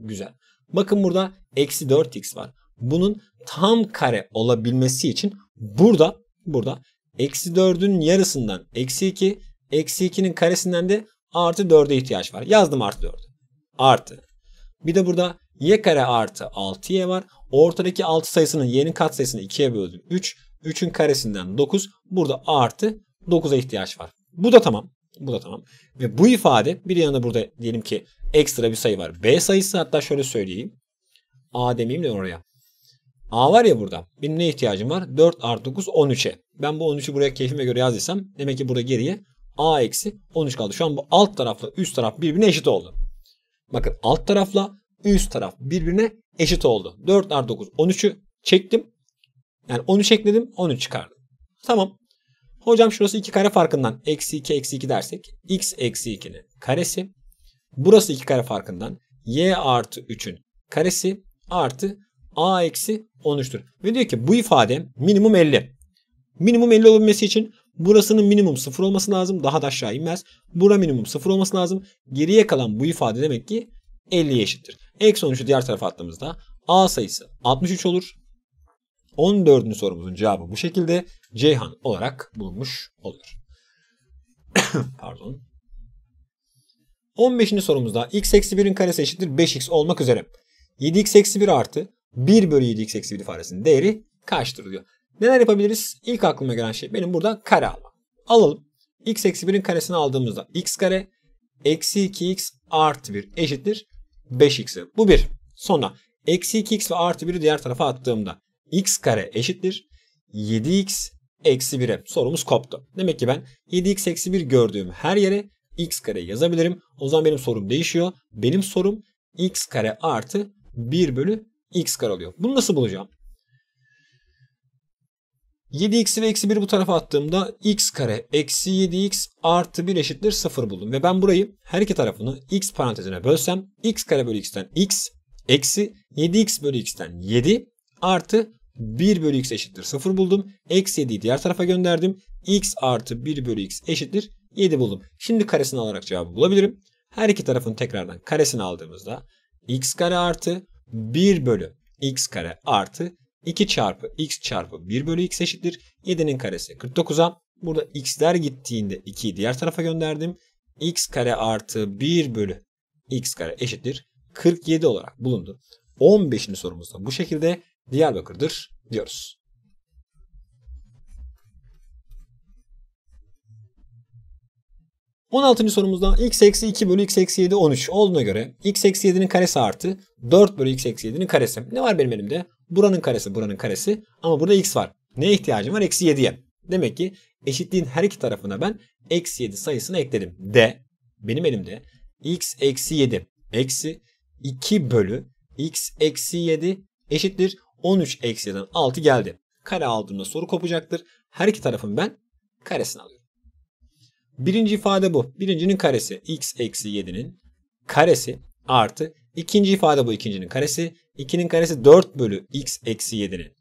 Güzel. Bakın burada eksi 4x var. Bunun tam kare olabilmesi için burada burada eksi 4'ün yarısından eksi 2 eksi 2'nin karesinden de artı 4'e ihtiyaç var. Yazdım artı 4. Artı. Bir de burada y kare artı 6y var. Ortadaki 6 sayısının y'nin katsayısını 2'ye böldüm. 3. 3'ün karesinden 9. Burada artı 9'a ihtiyaç var. Bu da tamam. Bu da tamam. Ve bu ifade bir yanında burada diyelim ki ekstra bir sayı var. B sayısı hatta şöyle söyleyeyim. A demeyeyim de oraya. A var ya burada. Benim ne ihtiyacım var? 4 artı 9 13'e. Ben bu 13'ü buraya keyfime göre yazdıysam demek ki burada geriye A eksi 13 kaldı. Şu an bu alt tarafla üst taraf birbirine eşit oldu. Bakın alt tarafla üst taraf birbirine eşit oldu. 4 artı 9 13'ü çektim. Yani 13 ekledim 13 çıkardım. Tamam. Hocam şurası 2 kare farkından eksi 2 eksi 2 dersek x eksi 2'nin karesi. Burası 2 kare farkından y artı 3'ün karesi artı a eksi 13'tür. Ve diyor ki bu ifade minimum 50. Minimum 50 olabilmesi için burasının minimum 0 olması lazım. Daha da aşağı inmez. Bura minimum 0 olması lazım. Geriye kalan bu ifade demek ki 50'ye eşittir. Eksi 13'ü diğer tarafa attığımızda a sayısı 63 olur. 14. sorumuzun cevabı bu şekilde. Ceyhan olarak bulunmuş oluyor. Pardon. 15. sorumuzda x eksi 1'in karesi eşittir 5x olmak üzere 7x eksi 1 artı 1 bölü 7x eksi 1 ifadesinin değeri kaçtır diyor. Neler yapabiliriz? İlk aklıma gelen şey benim burada kare almak. Alalım. x eksi 1'in karesini aldığımızda x kare eksi 2x artı 1 eşittir 5x'i. Bu bir. Sonra eksi 2x ve artı 1'i diğer tarafa attığımda x kare eşittir 7x eksi 1'e. Sorumuz koptu. Demek ki ben 7x eksi 1 gördüğüm her yere x kare yazabilirim. O zaman benim sorum değişiyor. Benim sorum x kare artı 1 bölü x kare oluyor. Bunu nasıl bulacağım? 7x'i ve eksi 1'i bu tarafa attığımda x kare eksi 7x artı 1 eşittir 0 buldum. Ve ben burayı her iki tarafını x parantezine bölsem x kare bölü x'ten x eksi 7x bölü x'ten 7 artı 1 bölü x eşittir 0 buldum. Eksi 7'yi diğer tarafa gönderdim. x artı 1 bölü x eşittir 7 buldum. Şimdi karesini alarak cevabı bulabilirim. Her iki tarafın tekrardan karesini aldığımızda x kare artı 1 bölü x kare artı 2 çarpı x çarpı 1 bölü x eşittir. 7'nin karesi 49'a. Burada x'ler gittiğinde 2'yi diğer tarafa gönderdim. x kare artı 1 bölü x kare eşittir. 47 olarak bulundu. 15. sorumuzda bu şekilde Diyarbakır'dır diyoruz. On altıncı sorumuzda x eksi 2 bölü x eksi 7 13 olduğuna göre x eksi 7'nin karesi artı 4 bölü x eksi 7'nin karesi. Ne var benim elimde? Buranın karesi buranın karesi ama burada x var. Neye ihtiyacım var? Eksi 7'ye. Demek ki eşitliğin her iki tarafına ben eksi 7 sayısını ekledim. D benim elimde x eksi 7 eksi 2 bölü x eksi 7 eşittir 13 eksi eksiden 6 geldi. Kare aldığımda soru kopacaktır. Her iki tarafın ben karesini alıyorum. Birinci ifade bu. Birincinin karesi x eksi 7'nin karesi artı ikinci ifade bu ikincinin karesi. 2'nin karesi 4 bölü x eksi 7'nin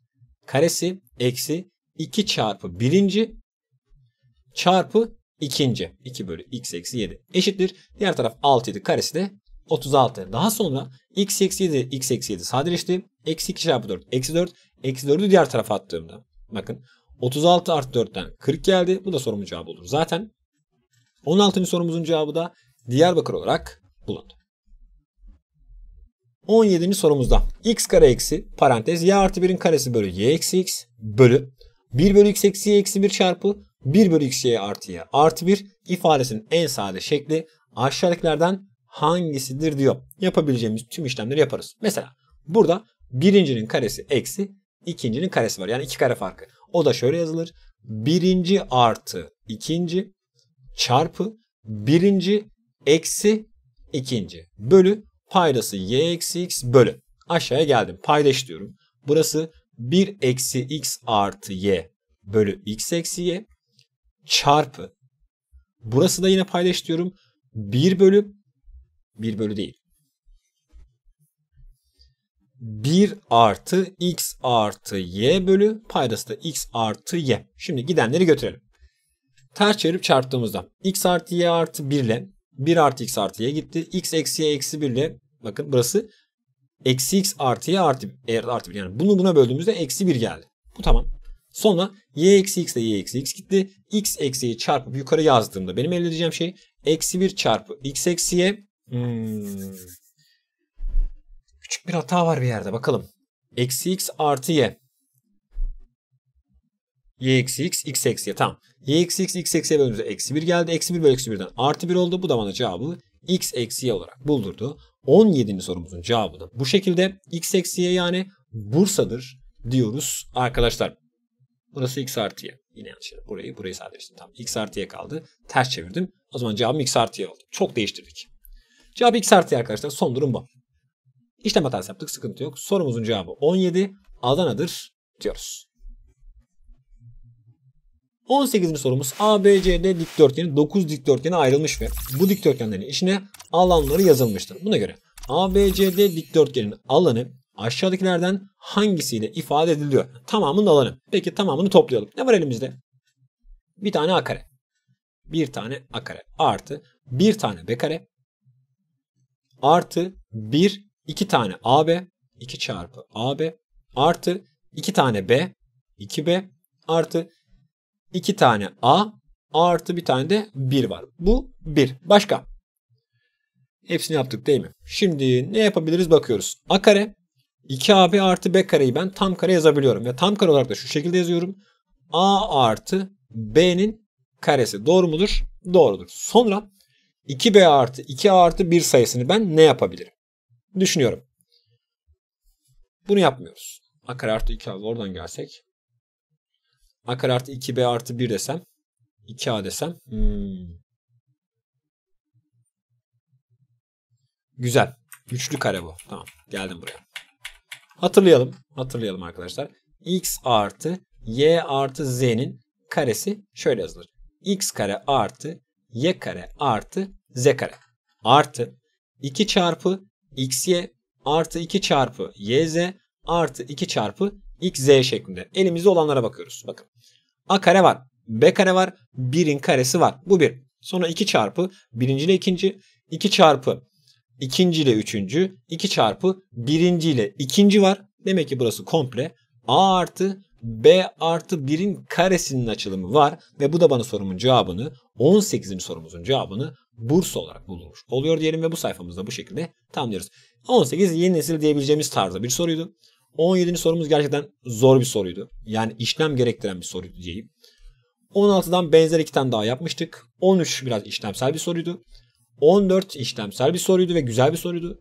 karesi eksi 2 çarpı birinci çarpı ikinci. 2 bölü x eksi 7 eşittir. Diğer taraf 6 idi karesi de 36. Daha sonra x eksi 7 x eksi 7 sadeleşti. Eksi 2 çarpı 4. Eksi 4. Eksi 4'ü diğer tarafa attığımda. Bakın 36 artı 4'ten 40 geldi. Bu da sorumun cevabı olur. Zaten 16. sorumuzun cevabı da Diyarbakır olarak bulundu. 17. sorumuzda x kare eksi parantez y artı 1'in karesi bölü y eksi x bölü 1 bölü x eksi y eksi 1 çarpı 1 bölü x y artı y artı 1 ifadesinin en sade şekli aşağıdakilerden hangisidir diyor. Yapabileceğimiz tüm işlemleri yaparız. Mesela burada Birincinin karesi eksi ikincinin karesi var. Yani iki kare farkı. O da şöyle yazılır. Birinci artı ikinci çarpı birinci eksi ikinci bölü paydası y eksi x bölü. Aşağıya geldim. Paydaş diyorum. Burası 1 eksi x artı y bölü x eksi y çarpı. Burası da yine paydaş diyorum. 1 bölü 1 bölü değil. 1 artı x artı y bölü paydası da x artı y. Şimdi gidenleri götürelim. Ters çevirip çarptığımızda x artı y artı 1 ile 1 artı x artı y gitti. x eksi y eksi 1 ile bakın burası eksi x artı y artı, artı 1 yani bunu buna böldüğümüzde eksi 1 geldi. Bu tamam. Sonra y eksi x ile y eksi x gitti. x eksi y çarpıp yukarı yazdığımda benim elde edeceğim şey eksi 1 çarpı x eksi y hmm, Küçük bir hata var bir yerde bakalım. Eksi x artı y. y eksi x, x eksi y. Tamam. y eksi x, x eksi y bölümümüzde eksi 1 geldi. Eksi 1 bölü eksi 1'den artı 1 oldu. Bu da bana cevabı x eksi y olarak buldurdu. 17. sorumuzun cevabı da bu şekilde. x eksi y yani Bursa'dır diyoruz arkadaşlar. Burası x artı y. Yine yanlış yedim. Burayı, burayı sadeleştirdim. Tamam. x artı y kaldı. Ters çevirdim. O zaman cevabım x artı y oldu. Çok değiştirdik. Cevap x artı y arkadaşlar. Son durum bu. İşlem hatası yaptık sıkıntı yok. Sorumuzun cevabı 17 Adana'dır diyoruz. 18. sorumuz ABCD dikdörtgeni 9 dikdörtgene ayrılmış ve bu dikdörtgenlerin içine alanları yazılmıştır. Buna göre ABCD dikdörtgenin alanı aşağıdakilerden hangisiyle ifade ediliyor? Tamamının alanı. Peki tamamını toplayalım. Ne var elimizde? Bir tane A kare. Bir tane A kare artı bir tane B kare artı bir 2 tane AB 2 çarpı AB artı 2 tane B 2B artı 2 tane A artı bir tane de 1 var. Bu 1. Başka? Hepsini yaptık değil mi? Şimdi ne yapabiliriz bakıyoruz. A kare 2AB artı B kareyi ben tam kare yazabiliyorum. Ve tam kare olarak da şu şekilde yazıyorum. A artı B'nin karesi. Doğru mudur? Doğrudur. Sonra 2B artı 2A artı 1 sayısını ben ne yapabilirim? düşünüyorum. Bunu yapmıyoruz. A kare artı 2A oradan gelsek. A kare artı 2B artı 1 desem. 2A desem. Hmm. Güzel. Güçlü kare bu. Tamam. Geldim buraya. Hatırlayalım. Hatırlayalım arkadaşlar. X artı Y artı Z'nin karesi şöyle yazılır. X kare artı Y kare artı Z kare. Artı 2 çarpı xy artı 2 çarpı yz artı 2 çarpı xz şeklinde. Elimizde olanlara bakıyoruz. Bakın. A kare var. B kare var. 1'in karesi var. Bu 1. Sonra 2 çarpı birinci ile ikinci. 2 çarpı ikinci ile üçüncü. 2 çarpı birinci ile ikinci var. Demek ki burası komple A artı B artı 1'in karesinin açılımı var. Ve bu da bana sorumun cevabını 18. sorumuzun cevabını burs olarak bulunmuş oluyor diyelim ve bu sayfamızda bu şekilde tamamlıyoruz. 18 yeni nesil diyebileceğimiz tarzda bir soruydu. 17. sorumuz gerçekten zor bir soruydu. Yani işlem gerektiren bir soruydu diyeyim. 16'dan benzer iki tane daha yapmıştık. 13 biraz işlemsel bir soruydu. 14 işlemsel bir soruydu ve güzel bir soruydu.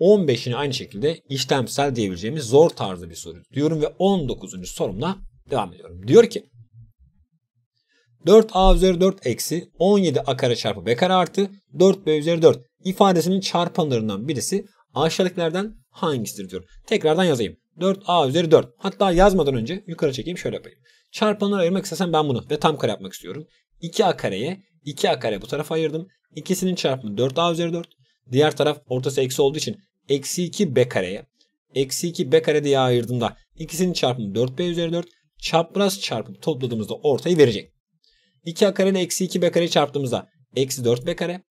15'ini aynı şekilde işlemsel diyebileceğimiz zor tarzı bir soru diyorum ve 19. sorumla devam ediyorum. Diyor ki 4 a üzeri 4 eksi 17 a kare çarpı b kare artı 4 b üzeri 4 ifadesinin çarpanlarından birisi aşağıdakilerden hangisidir diyor. Tekrardan yazayım. 4a üzeri 4. Hatta yazmadan önce yukarı çekeyim şöyle yapayım. Çarpanları ayırmak istesem ben bunu ve tam kare yapmak istiyorum. 2a kareye 2a kare bu tarafa ayırdım. İkisinin çarpımı 4a üzeri 4. Diğer taraf ortası eksi olduğu için eksi 2b kareye. Eksi 2b kare diye ayırdığımda ikisinin çarpımı 4b üzeri 4. Çapraz çarpıp topladığımızda ortayı verecek. 2a kare ile eksi 2b kare çarptığımızda eksi 4b kare.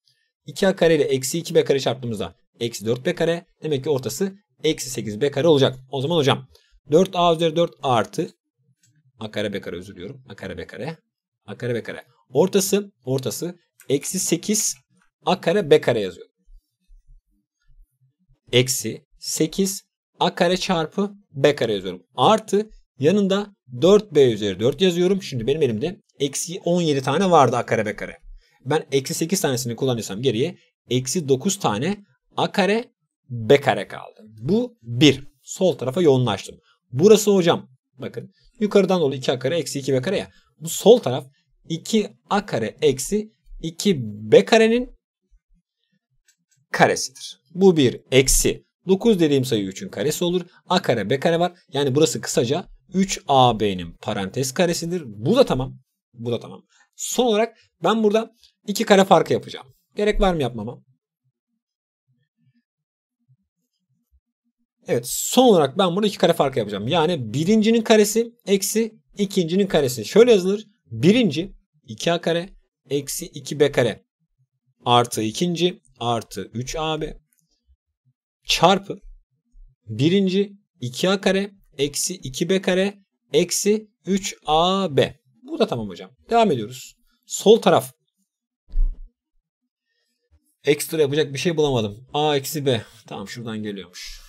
2a kare ile eksi 2b kare çarptığımızda eksi 4b kare. Demek ki ortası eksi 8b kare olacak. O zaman hocam 4a üzeri 4 artı a kare b kare özür diliyorum. a kare b kare. a kare b kare. Ortası ortası eksi 8 a kare b kare yazıyor. Eksi 8 a kare çarpı b kare yazıyorum. Artı Yanında 4b üzeri 4 yazıyorum. Şimdi benim elimde eksi 17 tane vardı a kare b kare. Ben eksi 8 tanesini kullanıyorsam geriye eksi 9 tane a kare b kare kaldı. Bu 1. Sol tarafa yoğunlaştım. Burası hocam bakın yukarıdan dolayı 2 a kare eksi 2 b kare ya. Bu sol taraf 2 a kare eksi 2 b karenin karesidir. Bu bir eksi 9 dediğim sayı 3'ün karesi olur. A kare B kare var. Yani burası kısaca 3AB'nin parantez karesidir. Bu da tamam. Bu da tamam. Son olarak ben burada iki kare farkı yapacağım. Gerek var mı yapmama? Evet son olarak ben burada iki kare farkı yapacağım. Yani birincinin karesi eksi ikincinin karesi. Şöyle yazılır. Birinci 2a kare eksi 2b kare artı ikinci artı 3ab çarpı birinci 2a kare eksi 2b kare eksi 3ab. Bu da tamam hocam. Devam ediyoruz. Sol taraf. Ekstra yapacak bir şey bulamadım. a eksi b. Tamam şuradan geliyormuş.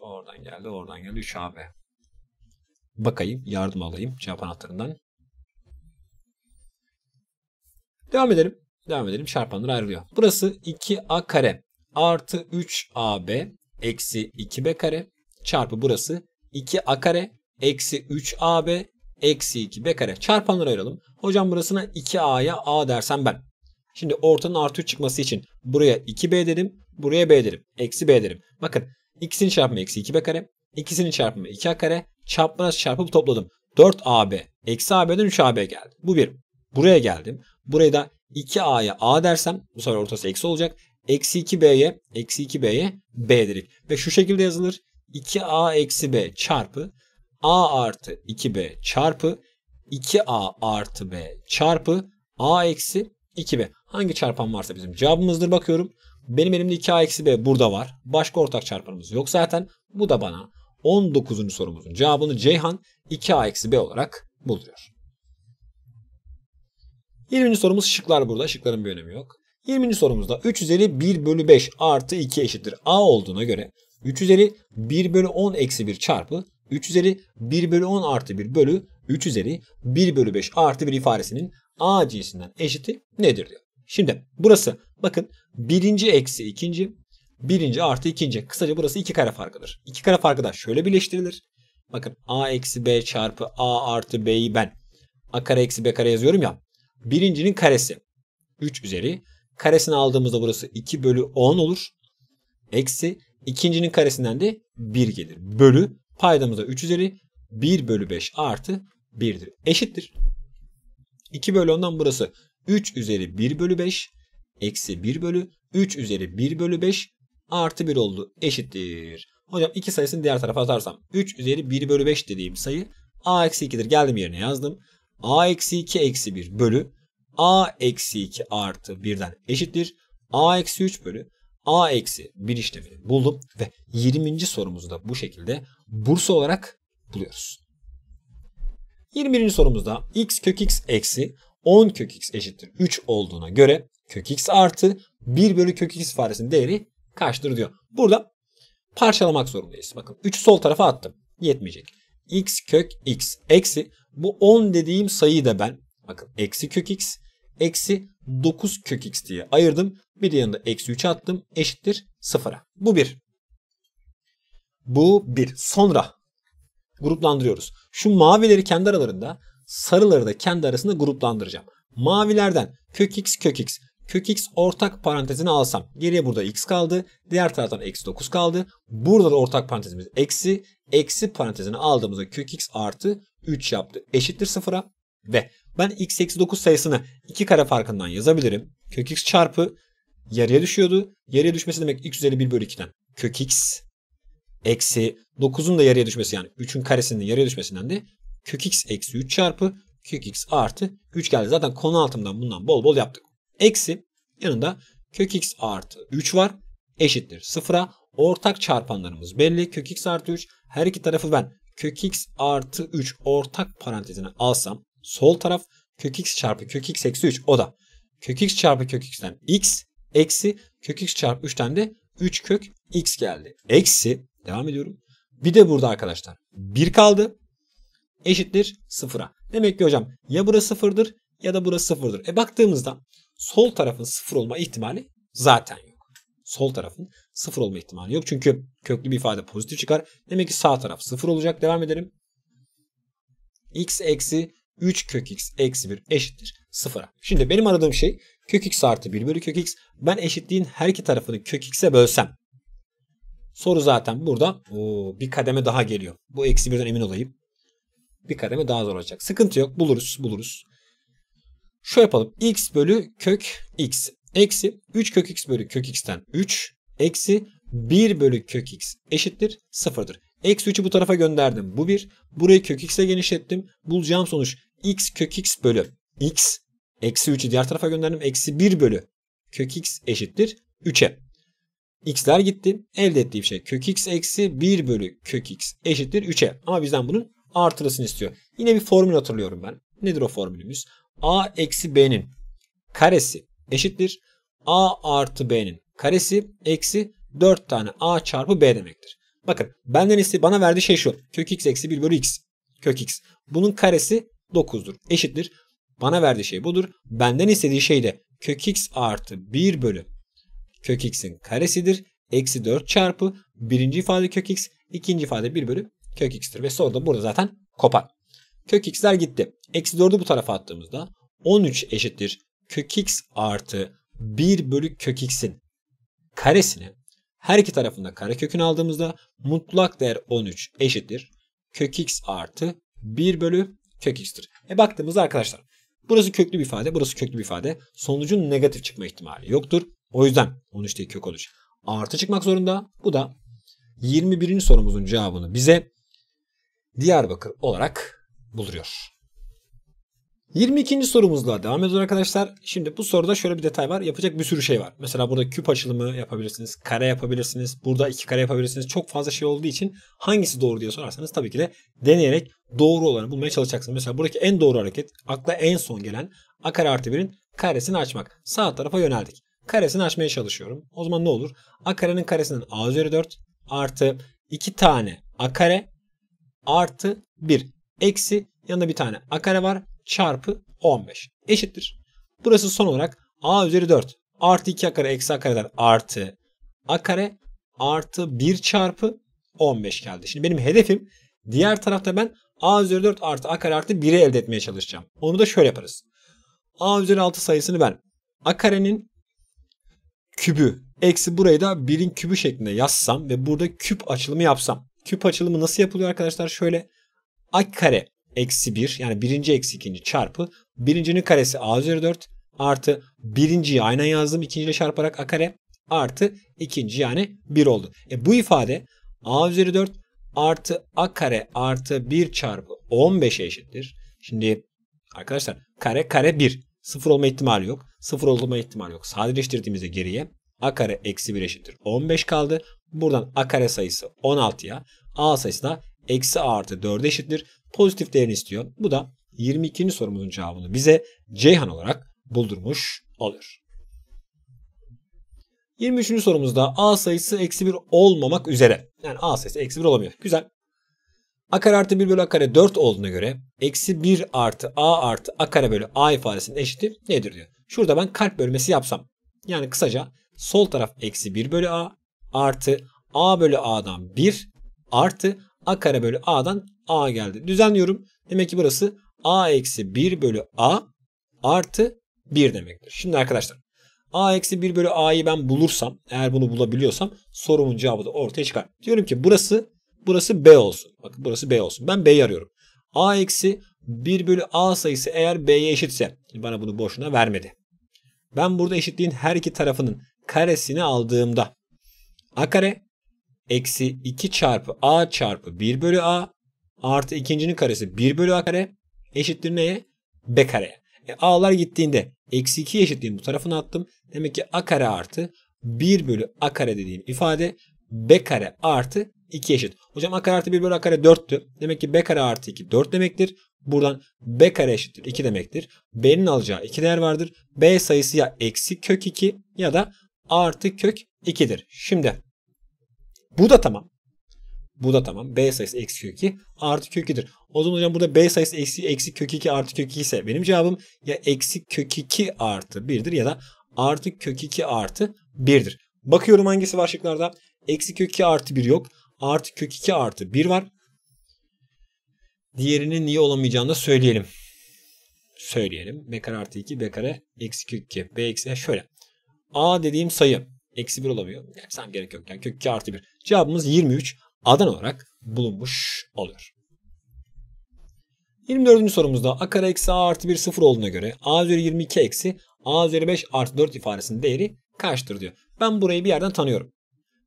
Oradan geldi oradan geldi 3ab. Bakayım yardım alayım cevap anahtarından. Devam edelim. Devam edelim. Çarpanlar ayrılıyor. Burası 2a kare artı 3ab eksi 2b kare çarpı burası 2 a kare eksi 3 ab eksi 2 b kare çarpanları ayıralım. Hocam burasına 2a'ya a dersem ben. Şimdi ortanın artı 3 çıkması için buraya 2b dedim. Buraya b derim. Eksi b derim. Bakın ikisini çarpma eksi 2b kare. ikisini çarpma 2a kare. Çarpmaz çarpıp topladım. 4ab eksi ab'den 3ab geldi. Bu bir. Buraya geldim. Buraya da 2a'ya a dersem bu sefer ortası eksi olacak. Eksi 2b'ye eksi 2b'ye b dedik. Ve şu şekilde yazılır. 2a eksi b çarpı a artı 2b çarpı 2a artı b çarpı a eksi 2b. Hangi çarpan varsa bizim cevabımızdır bakıyorum. Benim elimde 2a eksi b burada var. Başka ortak çarpanımız yok zaten. Bu da bana 19. sorumuzun cevabını Ceyhan 2a eksi b olarak buluyor. 20. sorumuz şıklar burada. Şıkların bir önemi yok. 20. sorumuzda 3 üzeri 1 bölü 5 artı 2 eşittir a olduğuna göre 3 üzeri 1 bölü 10 eksi 1 çarpı 3 üzeri 1 bölü 10 artı 1 bölü 3 üzeri 1 bölü 5 artı 1 ifadesinin a cinsinden eşiti nedir diyor. Şimdi burası bakın birinci eksi ikinci birinci artı ikinci kısaca burası iki kare farkıdır. İki kare farkı da şöyle birleştirilir. Bakın a eksi b çarpı a artı b'yi ben a kare eksi b kare yazıyorum ya. Birincinin karesi 3 üzeri karesini aldığımızda burası 2 bölü 10 olur. Eksi İkincinin karesinden de 1 gelir. Bölü paydamıza 3 üzeri 1 bölü 5 artı 1'dir. Eşittir. 2 bölü 10'dan burası 3 üzeri 1 bölü 5 eksi 1 bölü 3 üzeri 1 bölü 5 artı 1 oldu. Eşittir. Hocam iki sayısını diğer tarafa atarsam 3 üzeri 1 bölü 5 dediğim sayı a eksi 2'dir. Geldim yerine yazdım. a eksi 2 eksi 1 bölü a eksi 2 artı 1'den eşittir. a eksi 3 bölü A eksi bir işlemini buldum ve 20. sorumuzu da bu şekilde bursa olarak buluyoruz. 21. sorumuzda x kök x eksi 10 kök x eşittir 3 olduğuna göre kök x artı 1 bölü kök x ifadesinin değeri kaçtır diyor. Burada parçalamak zorundayız. Bakın 3'ü sol tarafa attım. Yetmeyecek. x kök x eksi bu 10 dediğim sayıyı da ben bakın eksi kök x eksi 9 kök x diye ayırdım. Bir yanında eksi 3 attım eşittir sıfıra Bu bir Bu bir Sonra gruplandırıyoruz. Şu mavileri kendi aralarında sarıları da kendi arasında gruplandıracağım. Mavilerden kök x kök x kök x ortak parantezine alsam geriye burada x kaldı. Diğer taraftan eksi 9 kaldı. Burada da ortak parantezimiz eksi. Eksi parantezine aldığımızda kök x artı 3 yaptı. Eşittir sıfıra ve ben x eksi 9 sayısını 2 kare farkından yazabilirim. Kök x çarpı yarıya düşüyordu. Yarıya düşmesi demek x üzeri 1 bölü 2'den. Kök x eksi 9'un da yarıya düşmesi yani 3'ün karesinin yarıya düşmesinden de kök x eksi 3 çarpı kök x artı 3 geldi. Zaten konu altımdan bundan bol bol yaptık. Eksi yanında kök x artı 3 var eşittir sıfıra. Ortak çarpanlarımız belli. Kök x artı 3 her iki tarafı ben kök x artı 3 ortak parantezine alsam Sol taraf kök x çarpı kök x eksi 3 o da kök x çarpı kök x'ten x eksi kök x çarpı 3'ten de 3 kök x geldi. Eksi devam ediyorum. Bir de burada arkadaşlar 1 kaldı eşittir 0'a. Demek ki hocam ya burası 0'dır ya da burası 0'dır. E baktığımızda sol tarafın 0 olma ihtimali zaten yok. Sol tarafın 0 olma ihtimali yok. Çünkü köklü bir ifade pozitif çıkar. Demek ki sağ taraf 0 olacak. Devam edelim. x eksi 3 kök x eksi 1 eşittir 0'a. Şimdi benim aradığım şey kök x artı 1 bölü kök x. Ben eşitliğin her iki tarafını kök x'e bölsem. Soru zaten burada Oo, bir kademe daha geliyor. Bu eksi 1'den emin olayım. Bir kademe daha zor olacak. Sıkıntı yok. Buluruz. Buluruz. Şu yapalım. x bölü kök x. Eksi 3 kök x bölü kök x'ten 3. Eksi 1 bölü kök x eşittir 0'dır. Eksi 3'ü bu tarafa gönderdim. Bu 1. Burayı kök x'e genişlettim. Bulacağım sonuç x kök x bölü x eksi 3'ü diğer tarafa gönderdim. Eksi 1 bölü kök x eşittir 3'e. x'ler gitti. Elde ettiğim şey kök x eksi 1 bölü kök x eşittir 3'e. Ama bizden bunun artırısını istiyor. Yine bir formül hatırlıyorum ben. Nedir o formülümüz? a eksi b'nin karesi eşittir. a artı b'nin karesi eksi 4 tane a çarpı b demektir. Bakın benden iste bana verdiği şey şu. Kök x eksi 1 bölü x. Kök x. Bunun karesi 9'dur. Eşittir. Bana verdiği şey budur. Benden istediği şey de kök x artı 1 bölü kök x'in karesidir. Eksi 4 çarpı birinci ifade kök x, ikinci ifade 1 bölü kök x'tir. Ve sonra da burada zaten kopar. Kök x'ler gitti. Eksi 4'ü bu tarafa attığımızda 13 eşittir kök x artı 1 bölü kök x'in karesini her iki tarafında kare kökünü aldığımızda mutlak değer 13 eşittir. Kök x artı 1 bölü kök x'tir. E baktığımızda arkadaşlar burası köklü bir ifade, burası köklü bir ifade. Sonucun negatif çıkma ihtimali yoktur. O yüzden 13 13'teki kök olur. Artı çıkmak zorunda. Bu da 21. sorumuzun cevabını bize Diyarbakır olarak bulduruyor. 22. sorumuzla devam ediyoruz arkadaşlar. Şimdi bu soruda şöyle bir detay var. Yapacak bir sürü şey var. Mesela burada küp açılımı yapabilirsiniz. Kare yapabilirsiniz. Burada iki kare yapabilirsiniz. Çok fazla şey olduğu için hangisi doğru diye sorarsanız tabii ki de deneyerek doğru olanı bulmaya çalışacaksınız. Mesela buradaki en doğru hareket akla en son gelen a kare artı 1'in karesini açmak. Sağ tarafa yöneldik. Karesini açmaya çalışıyorum. O zaman ne olur? a karenin karesinden a üzeri 4 artı 2 tane a kare artı 1 eksi yanında bir tane a kare var çarpı 15 eşittir. Burası son olarak a üzeri 4 artı 2 a kare eksi a kareden artı a kare artı 1 çarpı 15 geldi. Şimdi benim hedefim diğer tarafta ben a üzeri 4 artı a kare artı 1'i elde etmeye çalışacağım. Onu da şöyle yaparız. a üzeri 6 sayısını ben a karenin kübü eksi burayı da 1'in kübü şeklinde yazsam ve burada küp açılımı yapsam. Küp açılımı nasıl yapılıyor arkadaşlar? Şöyle a kare eksi 1 yani birinci eksi ikinci çarpı birincinin karesi a üzeri 4 artı birinciyi aynen yazdım ikinciyle çarparak a kare artı ikinci yani 1 oldu. E bu ifade a üzeri 4 artı a kare artı 1 çarpı 15'e eşittir. Şimdi arkadaşlar kare kare 1 sıfır olma ihtimali yok. Sıfır olma ihtimali yok. Sadeleştirdiğimizde geriye a kare eksi 1 eşittir. 15 kaldı. Buradan a kare sayısı 16'ya. a sayısı da eksi a artı 4'e eşittir pozitif değerini istiyor. Bu da 22. sorumuzun cevabını bize Ceyhan olarak buldurmuş olur. 23. sorumuzda A sayısı eksi 1 olmamak üzere. Yani A sayısı eksi 1 olamıyor. Güzel. A kare artı 1 bölü A kare 4 olduğuna göre eksi 1 artı A artı A kare bölü A ifadesinin eşiti nedir diyor. Şurada ben kalp bölmesi yapsam. Yani kısaca sol taraf eksi 1 bölü A artı A bölü A'dan 1 artı a kare bölü a'dan a geldi. Düzenliyorum. Demek ki burası a eksi 1 bölü a artı 1 demektir. Şimdi arkadaşlar a eksi 1 bölü a'yı ben bulursam eğer bunu bulabiliyorsam sorumun cevabı da ortaya çıkar. Diyorum ki burası burası b olsun. Bakın burası b olsun. Ben b'yi arıyorum. a eksi 1 bölü a sayısı eğer b'ye eşitse bana bunu boşuna vermedi. Ben burada eşitliğin her iki tarafının karesini aldığımda a kare eksi 2 çarpı a çarpı 1 bölü a artı ikincinin karesi 1 bölü a kare eşittir neye? b kare. E, a'lar gittiğinde eksi 2 eşitliğini bu tarafına attım. Demek ki a kare artı 1 bölü a kare dediğim ifade b kare artı 2 eşit. Hocam a kare artı 1 bölü a kare 4'tü. Demek ki b kare artı 2 4 demektir. Buradan b kare eşittir 2 demektir. b'nin alacağı 2 değer vardır. b sayısı ya eksi kök 2 ya da artı kök 2'dir. Şimdi bu da tamam. Bu da tamam. B sayısı eksi kök 2 artı kök 2'dir. O zaman hocam burada B sayısı eksi, eksi kök 2 artı kök 2 ise benim cevabım ya eksi kök 2 artı 1'dir ya da artı kök 2 artı 1'dir. Bakıyorum hangisi var şıklarda. Eksi kök 2 artı 1 yok. Artı kök 2 artı 1 var. Diğerinin niye olamayacağını da söyleyelim. Söyleyelim. B kare artı 2, B kare eksi kök 2. B eksi şöyle. A dediğim sayı eksi 1 olamıyor. Yani sen gerek yok. Yani kök 2 artı 1. Cevabımız 23 adan olarak bulunmuş oluyor. 24. sorumuzda a kare eksi a artı 1 sıfır olduğuna göre a üzeri 22 eksi a üzeri 5 artı 4 ifadesinin değeri kaçtır diyor. Ben burayı bir yerden tanıyorum.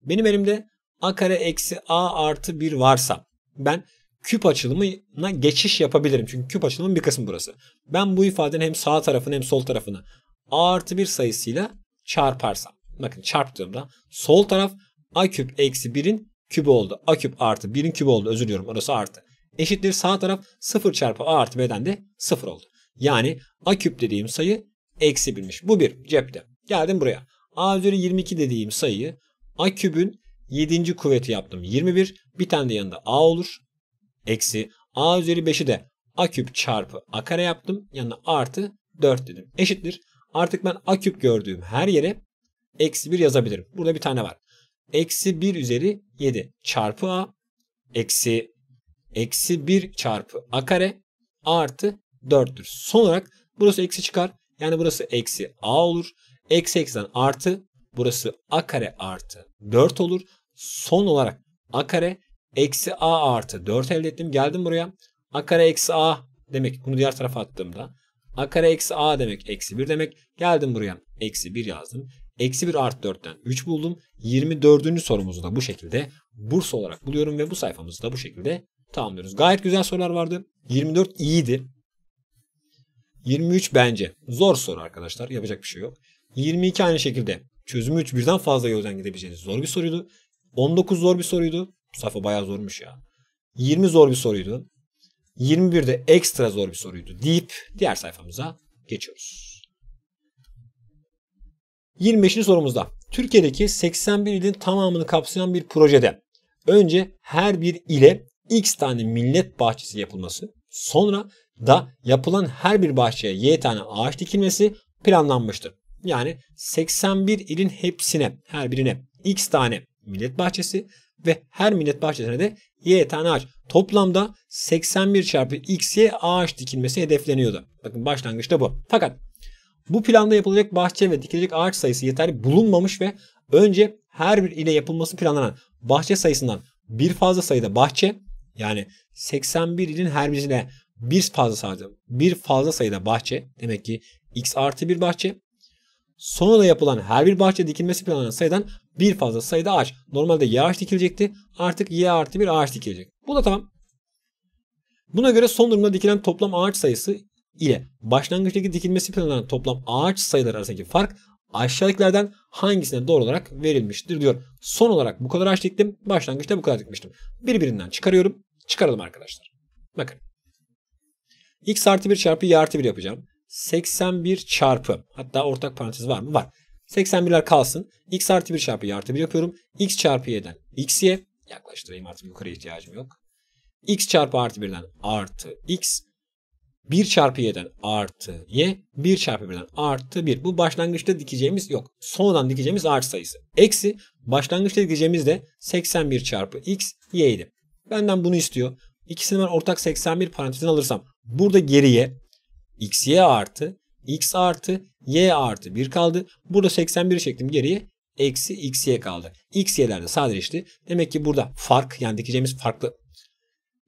Benim elimde a kare eksi a artı 1 varsa ben küp açılımına geçiş yapabilirim. Çünkü küp açılımın bir kısmı burası. Ben bu ifadenin hem sağ tarafını hem sol tarafını a artı 1 sayısıyla çarparsam Bakın çarptığımda sol taraf a küp eksi 1'in kübü oldu. a küp artı 1'in kübü oldu. Özür diliyorum orası artı. Eşittir sağ taraf 0 çarpı a artı b'den de 0 oldu. Yani a küp dediğim sayı eksi 1'miş. Bu bir cepte. Geldim buraya. a üzeri 22 dediğim sayıyı a kübün 7. kuvveti yaptım. 21. Bir tane de yanında a olur. Eksi a üzeri 5'i de a küp çarpı a kare yaptım. Yanına artı 4 dedim. Eşittir. Artık ben a küp gördüğüm her yere Eksi 1 yazabilirim. Burada bir tane var. Eksi 1 üzeri 7 çarpı a eksi eksi 1 çarpı a kare artı 4'tür. Son olarak burası eksi çıkar. Yani burası eksi a olur. Eksi eksiden artı burası a kare artı 4 olur. Son olarak a kare eksi a artı 4 elde ettim. Geldim buraya. a kare eksi a demek bunu diğer tarafa attığımda a kare eksi a demek eksi 1 demek. Geldim buraya eksi 1 yazdım. Eksi 1 art 4'ten 3 buldum. 24. sorumuzu da bu şekilde burs olarak buluyorum ve bu sayfamızı da bu şekilde tamamlıyoruz. Gayet güzel sorular vardı. 24 iyiydi. 23 bence zor soru arkadaşlar. Yapacak bir şey yok. 22 aynı şekilde çözümü 3 birden fazla yoldan gidebileceğiniz zor bir soruydu. 19 zor bir soruydu. Bu sayfa bayağı zormuş ya. 20 zor bir soruydu. 21 de ekstra zor bir soruydu deyip diğer sayfamıza geçiyoruz. 25. sorumuzda Türkiye'deki 81 ilin tamamını kapsayan bir projede önce her bir ile x tane millet bahçesi yapılması sonra da yapılan her bir bahçeye y tane ağaç dikilmesi planlanmıştır. Yani 81 ilin hepsine her birine x tane millet bahçesi ve her millet bahçesine de y tane ağaç. Toplamda 81 çarpı x'ye ağaç dikilmesi hedefleniyordu. Bakın başlangıçta bu. Fakat bu planda yapılacak bahçe ve dikilecek ağaç sayısı yeterli bulunmamış ve önce her bir ile yapılması planlanan bahçe sayısından bir fazla sayıda bahçe yani 81 ilin her birine bir fazla sayıda, bir fazla sayıda bahçe demek ki x artı bir bahçe sonra da yapılan her bir bahçe dikilmesi planlanan sayıdan bir fazla sayıda ağaç. Normalde y ağaç dikilecekti. Artık y artı bir ağaç dikilecek. Bu da tamam. Buna göre son durumda dikilen toplam ağaç sayısı ile başlangıçtaki dikilmesi planlanan toplam ağaç sayıları arasındaki fark aşağıdakilerden hangisine doğru olarak verilmiştir diyor. Son olarak bu kadar ağaç diktim. Başlangıçta bu kadar dikmiştim. Birbirinden çıkarıyorum. Çıkaralım arkadaşlar. Bakın. X artı 1 çarpı Y artı 1 yapacağım. 81 çarpı. Hatta ortak parantez var mı? Var. 81'ler kalsın. X artı 1 çarpı Y artı 1 yapıyorum. X çarpı Y'den X'ye yaklaştırayım artık yukarı ihtiyacım yok. X çarpı artı 1'den artı X 1 çarpı y'den artı y, 1 çarpı 1'den artı 1. Bu başlangıçta dikeceğimiz yok. Sonradan dikeceğimiz artı sayısı. Eksi başlangıçta dikeceğimiz de 81 çarpı x y Benden bunu istiyor. İkisini ben ortak 81 parantezine alırsam burada geriye x y artı x artı y artı 1 kaldı. Burada 81'i çektim geriye eksi x y kaldı. X y'ler de sadeleşti. Demek ki burada fark yani dikeceğimiz farklı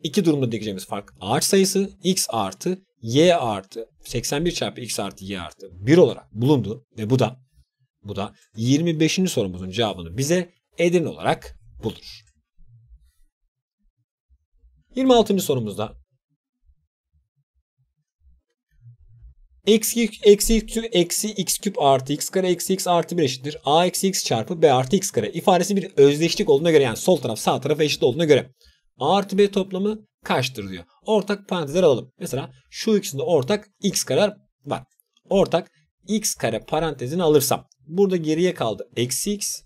iki durumda dikeceğimiz fark ağaç sayısı x artı y artı 81 çarpı x artı y artı 1 olarak bulundu ve bu da bu da 25. sorumuzun cevabını bize edin olarak bulur. 26. sorumuzda Eksi, eksi, x, eksi x küp artı x kare eksi x artı 1 eşittir. a eksi x çarpı b artı x kare ifadesi bir özdeşlik olduğuna göre yani sol taraf sağ tarafa eşit olduğuna göre a artı b toplamı kaçtır diyor. Ortak parantezler alalım. Mesela şu ikisinde ortak x karar var. Ortak x kare parantezini alırsam burada geriye kaldı eksi x.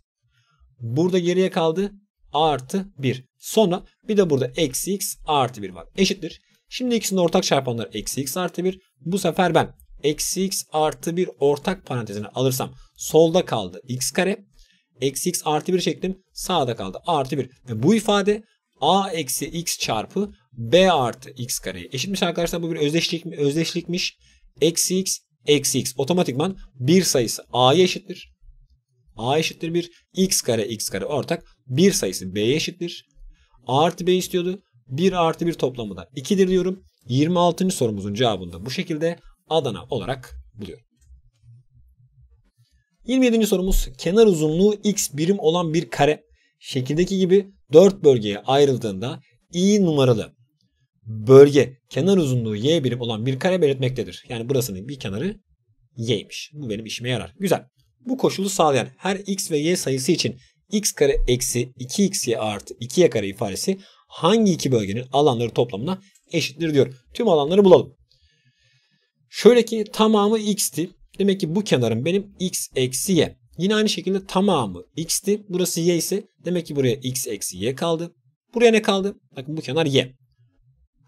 Burada geriye kaldı artı 1. Sonra bir de burada eksi x artı 1 var. Eşittir. Şimdi ikisinin ortak çarpanları eksi x artı 1. Bu sefer ben eksi x artı 1 ortak parantezini alırsam solda kaldı x kare. Eksi x artı 1 çektim, sağda kaldı artı 1. Ve bu ifade a eksi x çarpı b artı x kare eşitmiş arkadaşlar. Bu bir özdeşlik, özdeşlikmiş. Eksi x eksi x otomatikman bir sayısı a'ya eşittir. a eşittir 1. x kare x kare ortak. bir sayısı b'ye eşittir. a artı b istiyordu. 1 artı 1 toplamı da 2'dir diyorum. 26. sorumuzun cevabını da bu şekilde Adana olarak buluyorum. 27. sorumuz kenar uzunluğu x birim olan bir kare şekildeki gibi 4 bölgeye ayrıldığında i numaralı bölge kenar uzunluğu y birim olan bir kare belirtmektedir. Yani burasının bir kenarı y'miş. Bu benim işime yarar. Güzel. Bu koşulu sağlayan her x ve y sayısı için x kare eksi 2xy artı 2y kare ifadesi hangi iki bölgenin alanları toplamına eşittir diyor. Tüm alanları bulalım. Şöyle ki tamamı x'ti. Demek ki bu kenarım benim x eksi y. Yine aynı şekilde tamamı x'ti. Burası y ise demek ki buraya x eksi y kaldı. Buraya ne kaldı? Bakın bu kenar y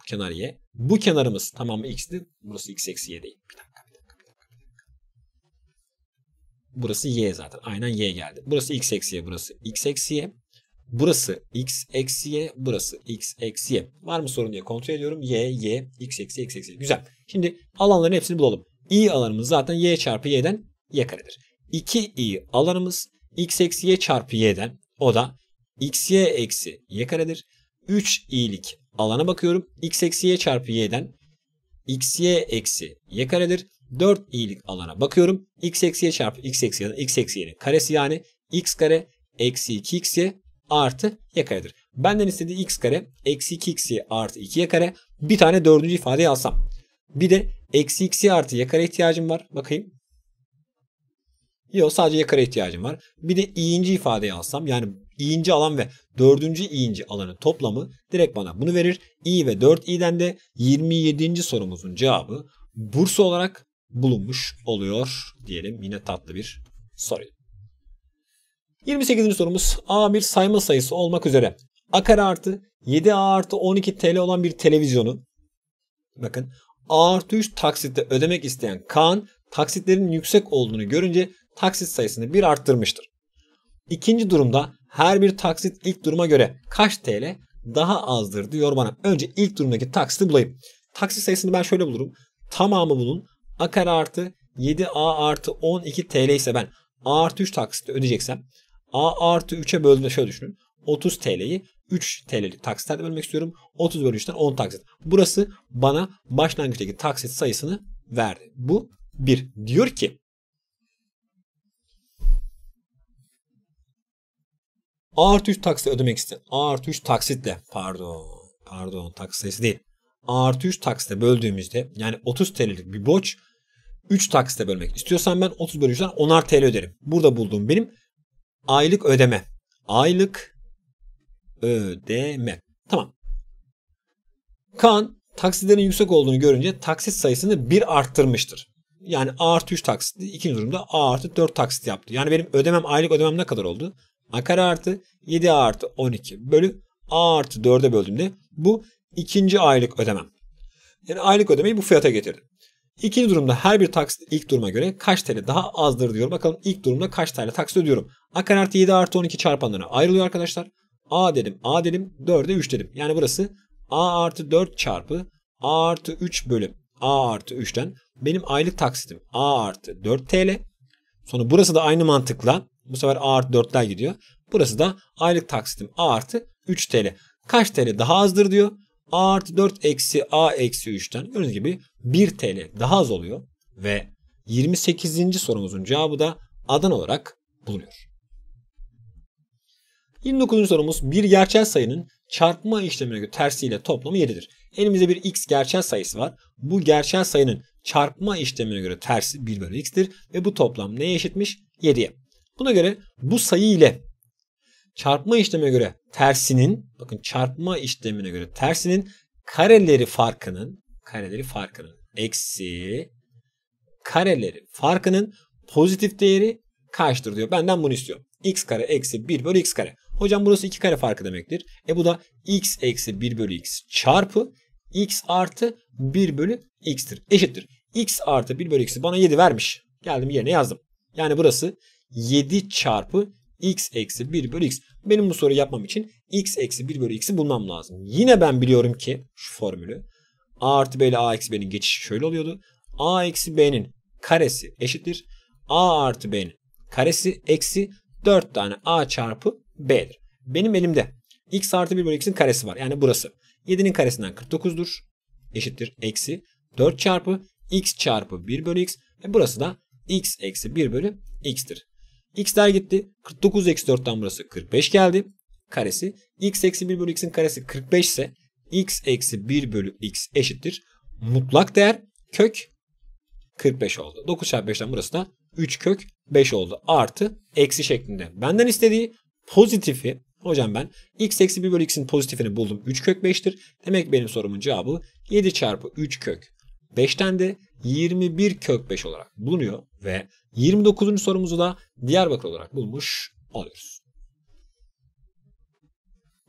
kenar y. Bu kenarımız tamamı x'ti. Burası x eksi y değil. Bir dakika, bir dakika, bir dakika, bir dakika. Burası y zaten. Aynen y geldi. Burası x eksi y. Burası x eksi y. Burası x eksi y. Burası x eksi y. Var mı sorun diye kontrol ediyorum. Y, y, x eksi x eksi y. Güzel. Şimdi alanların hepsini bulalım. i alanımız zaten y çarpı y'den y karedir. 2i alanımız x eksi y çarpı y'den o da x y eksi y karedir. 3 ilik alana bakıyorum. x eksi y çarpı y'den x y eksi y karedir. 4 ilik alana bakıyorum. x eksi y çarpı x eksi y'den x eksi y'nin karesi yani x kare eksi 2 x y artı y karedir. Benden istediği x kare eksi 2 x y artı 2y kare bir tane dördüncü ifade alsam. Bir de eksi x y artı y kare ihtiyacım var. Bakayım. Yok sadece y kare ihtiyacım var. Bir de i'inci ifadeyi alsam yani iğinci alan ve dördüncü iğinci alanın toplamı direkt bana bunu verir. i ve 4i'den de 27. sorumuzun cevabı bursa olarak bulunmuş oluyor diyelim. Yine tatlı bir soru. 28. sorumuz A bir sayma sayısı olmak üzere A kare artı 7A artı 12 TL olan bir televizyonu bakın A artı 3 taksitte ödemek isteyen Kaan taksitlerin yüksek olduğunu görünce taksit sayısını bir arttırmıştır. İkinci durumda her bir taksit ilk duruma göre kaç TL daha azdır diyor bana. Önce ilk durumdaki taksiti bulayım. Taksit sayısını ben şöyle bulurum. Tamamı bunun a kare artı 7a artı 12 TL ise ben a artı 3 taksiti ödeyeceksem a artı 3'e böldüğümde şöyle düşünün. 30 TL'yi 3 TL'lik taksitlerde bölmek istiyorum. 30 bölü 3'ten 10 taksit. Burası bana başlangıçtaki taksit sayısını verdi. Bu bir Diyor ki A artı 3 taksitle ödemek isteyen A artı 3 taksitle pardon pardon taksit sayısı değil. A artı 3 taksitle böldüğümüzde yani 30 TL'lik bir borç 3 taksitle bölmek. istiyorsan ben 30 bölü 3'ten 10'ar TL öderim. Burada bulduğum benim aylık ödeme. Aylık ödeme. Tamam. Kan taksitlerin yüksek olduğunu görünce taksit sayısını 1 arttırmıştır. Yani A artı 3 taksit, ikinci durumda A artı 4 taksit yaptı. Yani benim ödemem, aylık ödemem ne kadar oldu? a kare artı 7 a artı 12 bölü a artı 4'e böldüğümde bu ikinci aylık ödemem. Yani aylık ödemeyi bu fiyata getirdim. İkinci durumda her bir taksit ilk duruma göre kaç TL daha azdır diyor. Bakalım ilk durumda kaç TL taksit ödüyorum. A kare artı 7 artı 12 çarpanlarına ayrılıyor arkadaşlar. A dedim A dedim 4'e 3 dedim. Yani burası A artı 4 çarpı A artı 3 bölüm A artı 3'ten benim aylık taksitim A artı 4 TL. Sonra burası da aynı mantıkla bu sefer A artı 4'ler gidiyor. Burası da aylık taksitim A artı 3 TL. Kaç TL daha azdır diyor. A artı 4 eksi A eksi 3'ten gördüğünüz gibi 1 TL daha az oluyor. Ve 28. sorumuzun cevabı da Adana olarak bulunuyor. 29. sorumuz bir gerçel sayının çarpma işlemine göre tersiyle toplamı 7'dir. Elimizde bir x gerçel sayısı var. Bu gerçel sayının çarpma işlemine göre tersi 1 bölü x'tir ve bu toplam neye eşitmiş? 7'ye. Buna göre bu sayı ile çarpma işlemine göre tersinin bakın çarpma işlemine göre tersinin kareleri farkının kareleri farkının eksi kareleri farkının pozitif değeri kaçtır diyor. Benden bunu istiyor. x kare eksi 1 bölü x kare. Hocam burası 2 kare farkı demektir. E bu da x eksi 1 bölü x çarpı x artı 1 bölü x'tir. Eşittir. x artı 1 bölü x'i bana 7 vermiş. Geldim yerine yazdım. Yani burası 7 çarpı x eksi 1 bölü x. Benim bu soruyu yapmam için x eksi 1 bölü x'i bulmam lazım. Yine ben biliyorum ki şu formülü a artı b ile a eksi b'nin geçişi şöyle oluyordu. a eksi b'nin karesi eşittir. a artı b'nin karesi eksi 4 tane a çarpı b'dir. Benim elimde x artı 1 bölü x'in karesi var. Yani burası. 7'nin karesinden 49'dur. Eşittir. Eksi 4 çarpı x çarpı 1 bölü x. ve burası da x eksi 1 bölü x'tir. X'ler gitti. 49 eksi 4'ten burası 45 geldi. Karesi. X eksi 1 bölü X'in karesi 45 ise X eksi 1 bölü X eşittir. Mutlak değer kök 45 oldu. 9 çarpı 5'ten burası da 3 kök 5 oldu. Artı eksi şeklinde. Benden istediği pozitifi hocam ben x eksi 1 bölü x'in pozitifini buldum. 3 kök 5'tir. Demek benim sorumun cevabı 7 çarpı 3 kök 5'ten de 21 kök 5 olarak bulunuyor ve 29. sorumuzu da Diyarbakır olarak bulmuş oluyoruz.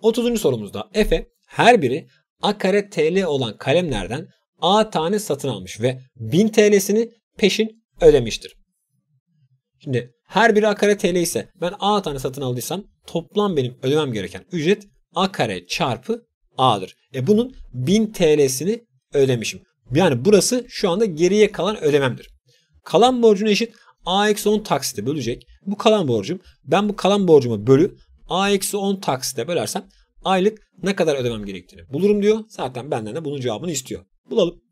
30. sorumuzda Efe her biri A kare TL olan kalemlerden A tane satın almış ve 1000 TL'sini peşin ödemiştir. Şimdi her biri A kare TL ise ben A tane satın aldıysam toplam benim ödemem gereken ücret A kare çarpı A'dır. E bunun 1000 TL'sini ödemişim. Yani burası şu anda geriye kalan ödememdir. Kalan borcun eşit A-10 eksi taksite bölecek. Bu kalan borcum. Ben bu kalan borcuma bölü A-10 eksi taksite bölersem aylık ne kadar ödemem gerektiğini bulurum diyor. Zaten benden de bunun cevabını istiyor. Bulalım.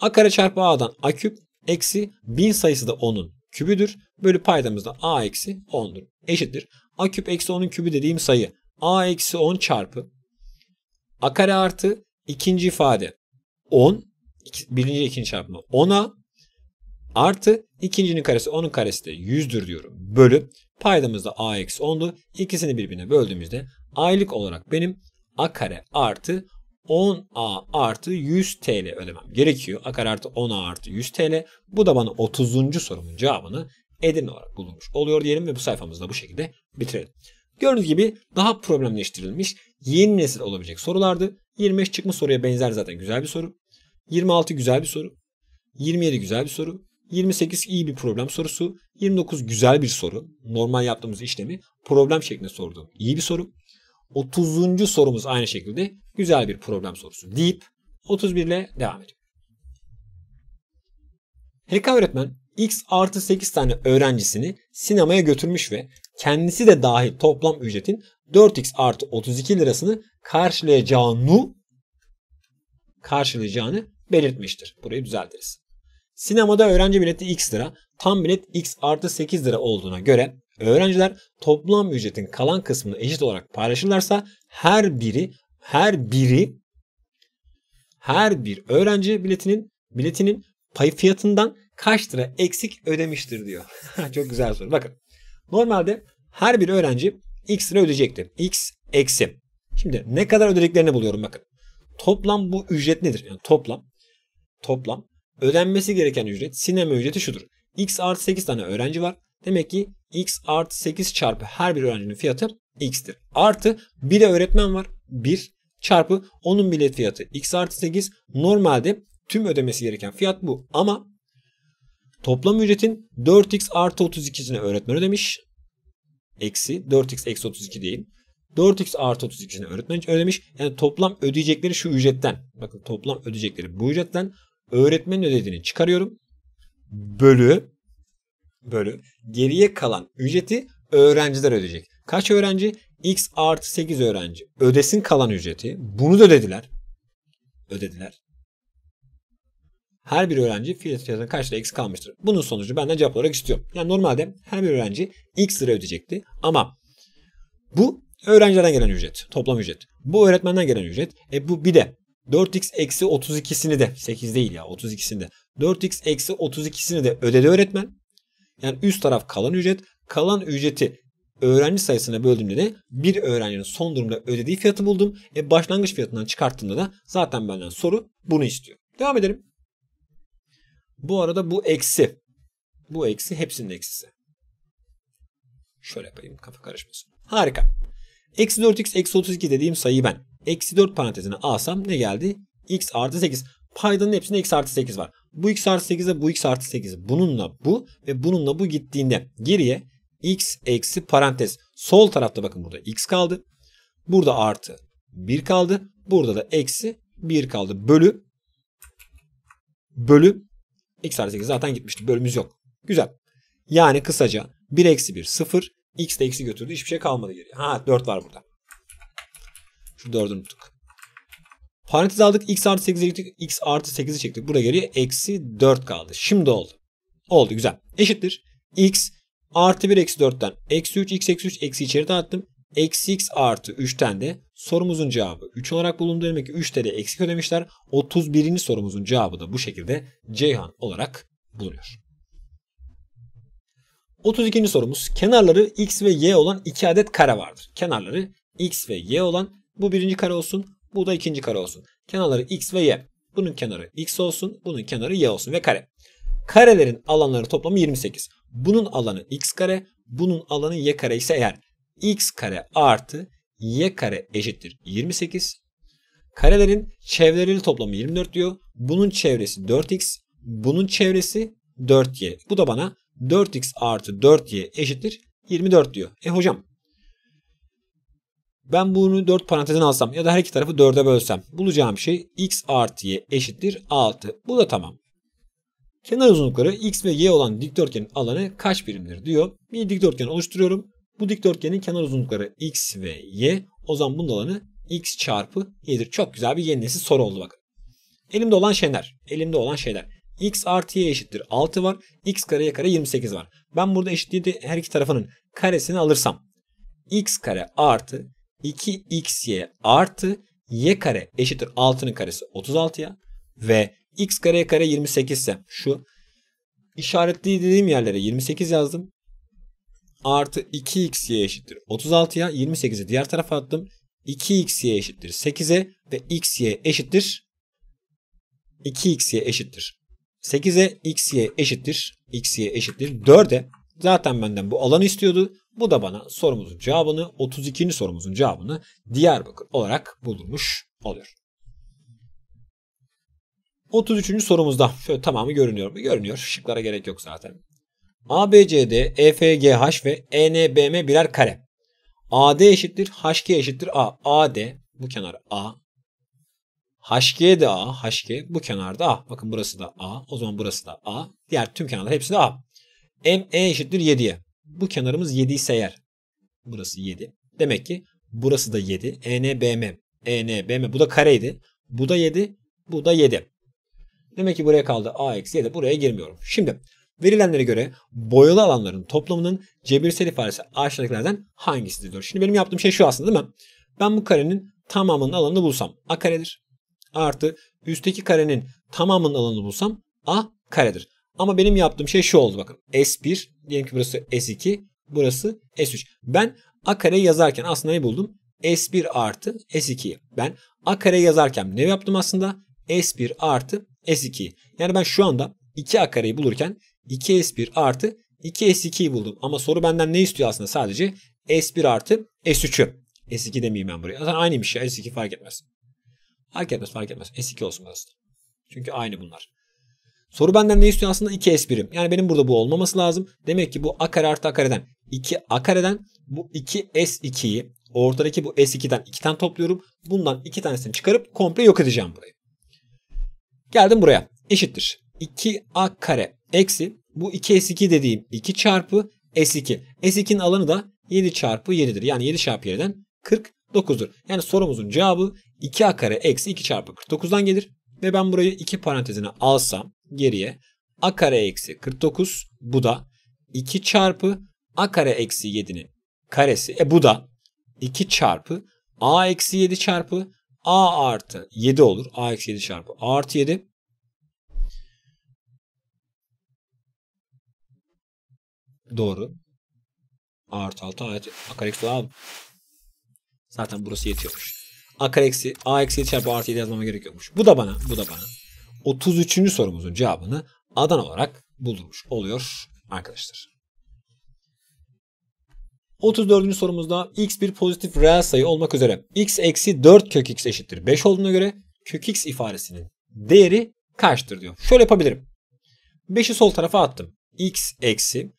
A kare çarpı A'dan A küp eksi 1000 sayısı da 10'un kübüdür. Bölü paydamızda A eksi 10'dur. Eşittir. A küp eksi 10'un kübü dediğim sayı A eksi 10 çarpı A kare artı ikinci ifade 10 iki, birinci ikinci çarpımı 10'a artı ikincinin karesi 10'un karesi de 100'dür diyorum. Bölü paydamız da a eksi 10'du. İkisini birbirine böldüğümüzde aylık olarak benim a kare artı 10a artı 100 TL ödemem gerekiyor. A kare artı 10a artı 100 TL. Bu da bana 30. sorumun cevabını Edirne olarak bulunmuş oluyor diyelim ve bu sayfamızda bu şekilde bitirelim. Gördüğünüz gibi daha problemleştirilmiş yeni nesil olabilecek sorulardı. 25 çıkmış soruya benzer zaten güzel bir soru. 26 güzel bir soru. 27 güzel bir soru. 28 iyi bir problem sorusu. 29 güzel bir soru. Normal yaptığımız işlemi problem şeklinde sordu. İyi bir soru. 30. sorumuz aynı şekilde güzel bir problem sorusu deyip 31 ile devam ediyor. Heka öğretmen x artı 8 tane öğrencisini sinemaya götürmüş ve kendisi de dahil toplam ücretin 4x artı 32 lirasını karşılayacağını karşılayacağını belirtmiştir. Burayı düzeltiriz. Sinemada öğrenci bileti x lira, tam bilet x artı 8 lira olduğuna göre öğrenciler toplam ücretin kalan kısmını eşit olarak paylaşırlarsa her biri her biri her bir öğrenci biletinin biletinin pay fiyatından kaç lira eksik ödemiştir diyor. Çok güzel soru. Bakın normalde her bir öğrenci x lira ödeyecekti. x eksi. Şimdi ne kadar ödediklerini buluyorum bakın. Toplam bu ücret nedir? Yani toplam toplam ödenmesi gereken ücret sinema ücreti şudur. X artı 8 tane öğrenci var. Demek ki X artı 8 çarpı her bir öğrencinin fiyatı X'tir. Artı bir de öğretmen var. 1 çarpı onun bilet fiyatı X artı 8. Normalde tüm ödemesi gereken fiyat bu. Ama toplam ücretin 4X artı 32'sini öğretmen ödemiş. Eksi 4X eksi 32 değil. 4x artı 32'sini öğretmen ödemiş. Yani toplam ödeyecekleri şu ücretten. Bakın toplam ödeyecekleri bu ücretten öğretmenin ödediğini çıkarıyorum. Bölü bölü geriye kalan ücreti öğrenciler ödeyecek. Kaç öğrenci? X artı 8 öğrenci. Ödesin kalan ücreti. Bunu da ödediler. Ödediler. Her bir öğrenci fiyat fiyatına kaç lira eksik kalmıştır. Bunun sonucu benden cevap olarak istiyorum. Yani normalde her bir öğrenci X lira ödeyecekti. Ama bu öğrencilerden gelen ücret. Toplam ücret. Bu öğretmenden gelen ücret. E bu bir de 4x eksi 32'sini de 8 değil ya 32'sini de 4x eksi 32'sini de ödedi öğretmen. Yani üst taraf kalan ücret. Kalan ücreti öğrenci sayısına böldüğümde de bir öğrencinin son durumda ödediği fiyatı buldum. E başlangıç fiyatından çıkarttığımda da zaten benden soru bunu istiyor. Devam edelim. Bu arada bu eksi. Bu eksi hepsinin eksisi. Şöyle yapayım kafa karışmasın. Harika. Eksi 4x eksi 32 dediğim sayıyı ben eksi 4 parantezine alsam ne geldi? x artı 8. Paydanın hepsinde x artı 8 var. Bu x artı 8 bu x artı 8. Bununla bu ve bununla bu gittiğinde geriye x eksi parantez. Sol tarafta bakın burada x kaldı. Burada artı 1 kaldı. Burada da eksi 1 kaldı. Bölü bölü x artı 8 zaten gitmişti. Bölümümüz yok. Güzel. Yani kısaca 1 eksi 1 0 X de X'i götürdü. Hiçbir şey kalmadı geriye. Ha 4 var burada. Şu 4'ünü unuttuk. Parantez aldık. X artı 8'i çektik. X artı 8'i çektik. Burada geriye eksi 4 kaldı. Şimdi oldu. Oldu güzel. Eşittir. X artı 1 eksi 4'ten eksi 3 x eksi 3 eksi içeri dağıttım. Eksi x artı 3'ten de sorumuzun cevabı 3 olarak bulundu. Demek ki 3'te de eksik ödemişler. 31. sorumuzun cevabı da bu şekilde Ceyhan olarak bulunuyor. 32. sorumuz kenarları x ve y olan iki adet kare vardır. Kenarları x ve y olan bu birinci kare olsun bu da ikinci kare olsun. Kenarları x ve y. Bunun kenarı x olsun bunun kenarı y olsun ve kare. Karelerin alanları toplamı 28. Bunun alanı x kare bunun alanı y kare ise eğer x kare artı y kare eşittir 28. Karelerin çevreleriyle toplamı 24 diyor. Bunun çevresi 4x bunun çevresi 4y. Bu da bana 4x artı 4y eşittir 24 diyor. E hocam ben bunu 4 parantezin alsam ya da her iki tarafı 4'e bölsem bulacağım şey x artı y eşittir 6. Bu da tamam. Kenar uzunlukları x ve y olan dikdörtgenin alanı kaç birimdir diyor. Bir dikdörtgen oluşturuyorum. Bu dikdörtgenin kenar uzunlukları x ve y. O zaman bunun alanı x çarpı y'dir. Çok güzel bir yeni soru oldu bakın. Elimde olan şeyler. Elimde olan şeyler x artı y eşittir 6 var. x kareye kare 28 var. Ben burada eşitliği de her iki tarafının karesini alırsam x kare artı 2xy artı y kare eşittir 6'nın karesi 36'ya ve x kare kare 28 ise şu işaretli dediğim yerlere 28 yazdım. Artı 2xy eşittir 36'ya 28'i diğer tarafa attım. 2xy eşittir 8'e ve xy eşittir 2xy eşittir 8'e x eşittir. x y eşittir. 4'e zaten benden bu alanı istiyordu. Bu da bana sorumuzun cevabını 32. sorumuzun cevabını Diyarbakır olarak bulmuş oluyor. 33. sorumuzda şöyle tamamı görünüyor mu? Görünüyor. Şıklara gerek yok zaten. ABCD, EFGH ve ENBM birer kare. AD eşittir, HK eşittir A. AD bu kenar A, HG de A, HG. Bu kenarda A. Bakın burası da A. O zaman burası da A. Diğer tüm kenarlar hepsi de A. ME eşittir 7'ye. Bu kenarımız 7 ise eğer. Burası 7. Demek ki burası da 7. ENBM. ENBM. Bu da kareydi. Bu da 7. Bu da 7. Demek ki buraya kaldı A eksi 7. Buraya girmiyorum. Şimdi verilenlere göre boyalı alanların toplamının cebirsel ifadesi aşağıdakilerden hangisidir diyor. Şimdi benim yaptığım şey şu aslında değil mi? Ben bu karenin tamamının alanını bulsam. A karedir artı üstteki karenin tamamının alanını bulsam A karedir. Ama benim yaptığım şey şu oldu bakın. S1 diyelim ki burası S2 burası S3. Ben A kareyi yazarken aslında ne buldum? S1 artı S2'yi. Ben A kareyi yazarken ne yaptım aslında? S1 artı S2'yi. Yani ben şu anda 2A kareyi bulurken 2S1 artı 2S2'yi buldum. Ama soru benden ne istiyor aslında sadece? S1 artı S3'ü. S2 demeyeyim ben buraya. Zaten aynıymış ya S2 fark etmez. Fark etmez fark etmez. S2 olsun burası. Çünkü aynı bunlar. Soru benden ne istiyor aslında? 2 S birim. Yani benim burada bu olmaması lazım. Demek ki bu A kare artı A kareden 2 A kareden bu 2 S2'yi ortadaki bu S2'den 2 tane topluyorum. Bundan 2 tanesini çıkarıp komple yok edeceğim burayı. Geldim buraya. Eşittir. 2A kare eksi bu 2S2 dediğim 2 çarpı S2. S2'nin alanı da 7 çarpı 7'dir. Yani 7 çarpı 7'den 40 9'dur. Yani sorumuzun cevabı 2a kare eksi 2 çarpı 49'dan gelir. Ve ben burayı 2 parantezine alsam geriye a kare eksi 49 bu da 2 çarpı a kare eksi 7'nin karesi. E bu da 2 çarpı a eksi 7 çarpı a artı 7 olur. a eksi 7 çarpı a artı 7. Doğru. A artı 6 a, a kare eksi 6 Zaten burası yetiyormuş. A kare eksi A eksi 7 çarpı artı 7 yazmama gerekiyormuş. Bu da bana bu da bana. 33. sorumuzun cevabını adan olarak bulmuş oluyor arkadaşlar. 34. sorumuzda x bir pozitif reel sayı olmak üzere x eksi 4 kök x eşittir 5 olduğuna göre kök x ifadesinin değeri kaçtır diyor. Şöyle yapabilirim. 5'i sol tarafa attım. x eksi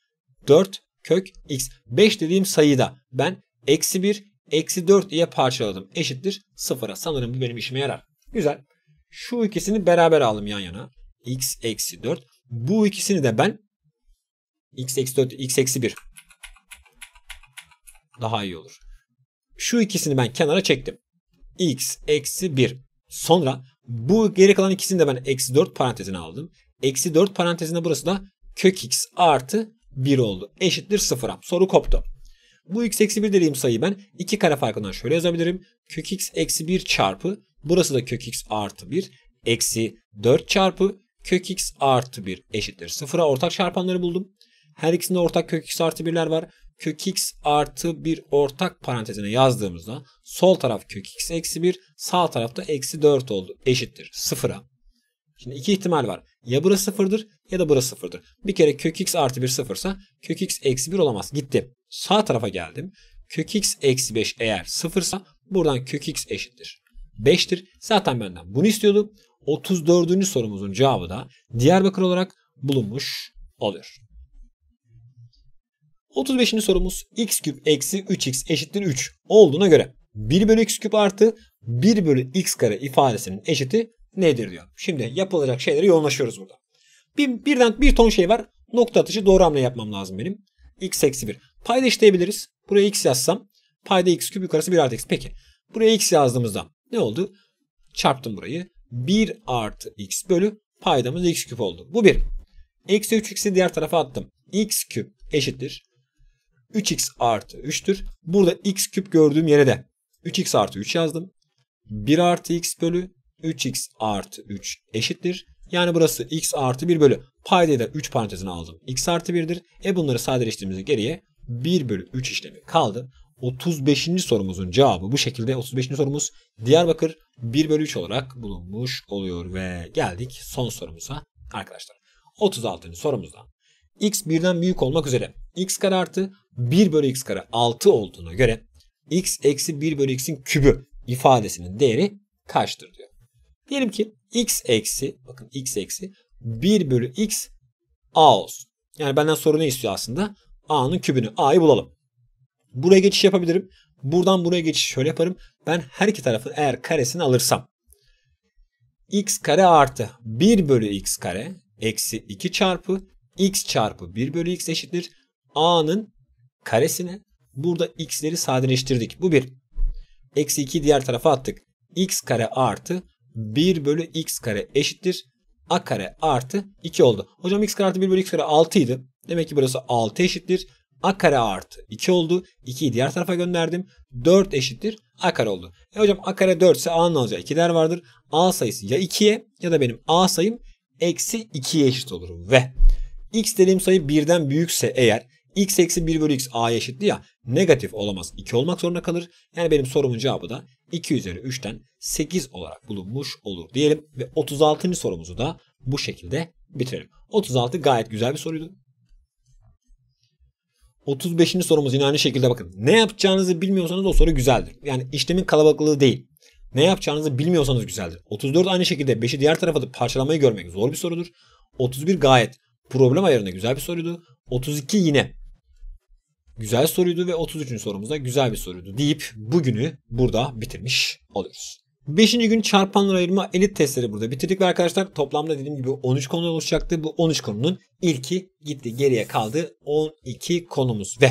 4 kök x. 5 dediğim sayıda ben eksi 1, Eksi 4 diye parçaladım. Eşittir 0'a. Sanırım bu benim işime yarar. Güzel. Şu ikisini beraber aldım yan yana. X eksi 4. Bu ikisini de ben X eksi 4, X eksi 1. Daha iyi olur. Şu ikisini ben kenara çektim. X eksi 1. Sonra bu geri kalan ikisini de ben eksi 4 parantezine aldım. Eksi 4 parantezinde burası da kök x artı 1 oldu. Eşittir 0'a. Soru koptu. Bu x eksi 1 dediğim sayıyı ben iki kare farkından şöyle yazabilirim. Kök x eksi 1 çarpı burası da kök x artı 1 eksi 4 çarpı kök x artı 1 eşittir. Sıfıra ortak çarpanları buldum. Her ikisinde ortak kök x artı 1'ler var. Kök x artı 1 ortak parantezine yazdığımızda sol taraf kök x eksi 1 sağ tarafta eksi 4 oldu. Eşittir sıfıra. Şimdi iki ihtimal var. Ya burası sıfırdır ya da burası sıfırdır. Bir kere kök x artı 1 sıfırsa kök x eksi 1 olamaz. Gitti sağ tarafa geldim. Kök x eksi 5 eğer 0 ise buradan kök x eşittir. 5'tir. Zaten benden bunu istiyordu. 34. sorumuzun cevabı da Diyarbakır olarak bulunmuş oluyor. 35. sorumuz x küp eksi 3x eşittir 3 olduğuna göre 1 bölü x küp artı 1 bölü x kare ifadesinin eşiti nedir diyor. Şimdi yapılacak şeyleri yoğunlaşıyoruz burada. Bir, birden bir ton şey var. Nokta atışı doğru hamle yapmam lazım benim. x eksi 1. Payda eşitleyebiliriz. Buraya x yazsam payda x küp yukarısı 1 artı x. Peki buraya x yazdığımızda ne oldu? Çarptım burayı. 1 artı x bölü paydamız x küp oldu. Bu 1. Eksi 3x'i diğer tarafa attım. x küp eşittir. 3x artı 3'tür. Burada x küp gördüğüm yere de 3x artı 3 yazdım. 1 artı x bölü 3x artı 3 eşittir. Yani burası x artı 1 bölü paydayı da 3 parantezine aldım. x artı 1'dir. E bunları sadeleştirdiğimizde geriye 1 bölü 3 işlemi kaldı. 35. sorumuzun cevabı bu şekilde. 35. sorumuz Diyarbakır 1 bölü 3 olarak bulunmuş oluyor ve geldik son sorumuza arkadaşlar. 36. sorumuzda x birden büyük olmak üzere x kare artı 1 bölü x kare 6 olduğuna göre x eksi 1 bölü x'in kübü ifadesinin değeri kaçtır diyor. Diyelim ki x eksi bakın x eksi 1 bölü x a olsun. Yani benden soru ne istiyor aslında? A'nın kübünü. A'yı bulalım. Buraya geçiş yapabilirim. Buradan buraya geçiş şöyle yaparım. Ben her iki tarafı eğer karesini alırsam x kare artı 1 bölü x kare eksi 2 çarpı x çarpı 1 bölü x eşittir. A'nın karesine burada x'leri sadeleştirdik. Bu bir. Eksi 2 diğer tarafa attık. x kare artı 1 bölü x kare eşittir. a kare artı 2 oldu. Hocam x kare artı 1 bölü x kare 6 idi. Demek ki burası 6 eşittir. A kare artı 2 oldu. 2'yi diğer tarafa gönderdim. 4 eşittir. A kare oldu. E hocam A kare 4 ise A'nın alacağı 2 değer vardır. A sayısı ya 2'ye ya da benim A sayım eksi 2'ye eşit olur. Ve x dediğim sayı 1'den büyükse eğer x eksi 1 bölü x a'ya eşitti ya negatif olamaz 2 olmak zorunda kalır. Yani benim sorumun cevabı da 2 üzeri 3'ten 8 olarak bulunmuş olur diyelim ve 36. sorumuzu da bu şekilde bitirelim. 36 gayet güzel bir soruydu. 35. sorumuz yine aynı şekilde bakın. Ne yapacağınızı bilmiyorsanız o soru güzeldir. Yani işlemin kalabalıklığı değil. Ne yapacağınızı bilmiyorsanız güzeldir. 34 aynı şekilde 5'i diğer tarafa da parçalamayı görmek zor bir sorudur. 31 gayet problem ayarında güzel bir soruydu. 32 yine güzel soruydu ve 33. da güzel bir soruydu deyip bugünü burada bitirmiş oluyoruz. Beşinci gün çarpanlar ayırma elit testleri burada bitirdik ve arkadaşlar toplamda dediğim gibi 13 konu oluşacaktı. Bu 13 konunun ilki gitti. Geriye kaldı 12 konumuz ve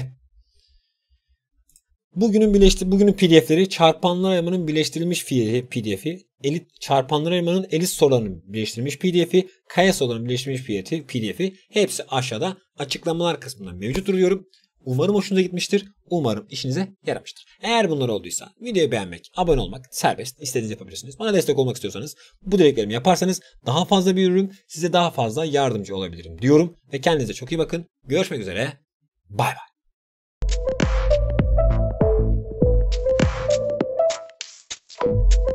bugünün birleşti bugünün PDF'leri çarpanlar ayırmanın birleştirilmiş PDF'i, elit çarpanlar ayırmanın elit sorularının birleştirilmiş PDF'i, kaya sorularının birleştirilmiş PDF'i, PDF'i hepsi aşağıda açıklamalar kısmında mevcut duruyorum. Umarım hoşunuza gitmiştir. Umarım işinize yaramıştır. Eğer bunlar olduysa videoyu beğenmek, abone olmak serbest. İstediğiniz yapabilirsiniz. Bana destek olmak istiyorsanız bu dileklerimi yaparsanız daha fazla büyürüm. Size daha fazla yardımcı olabilirim diyorum. Ve kendinize çok iyi bakın. Görüşmek üzere. Bay bay. Thank you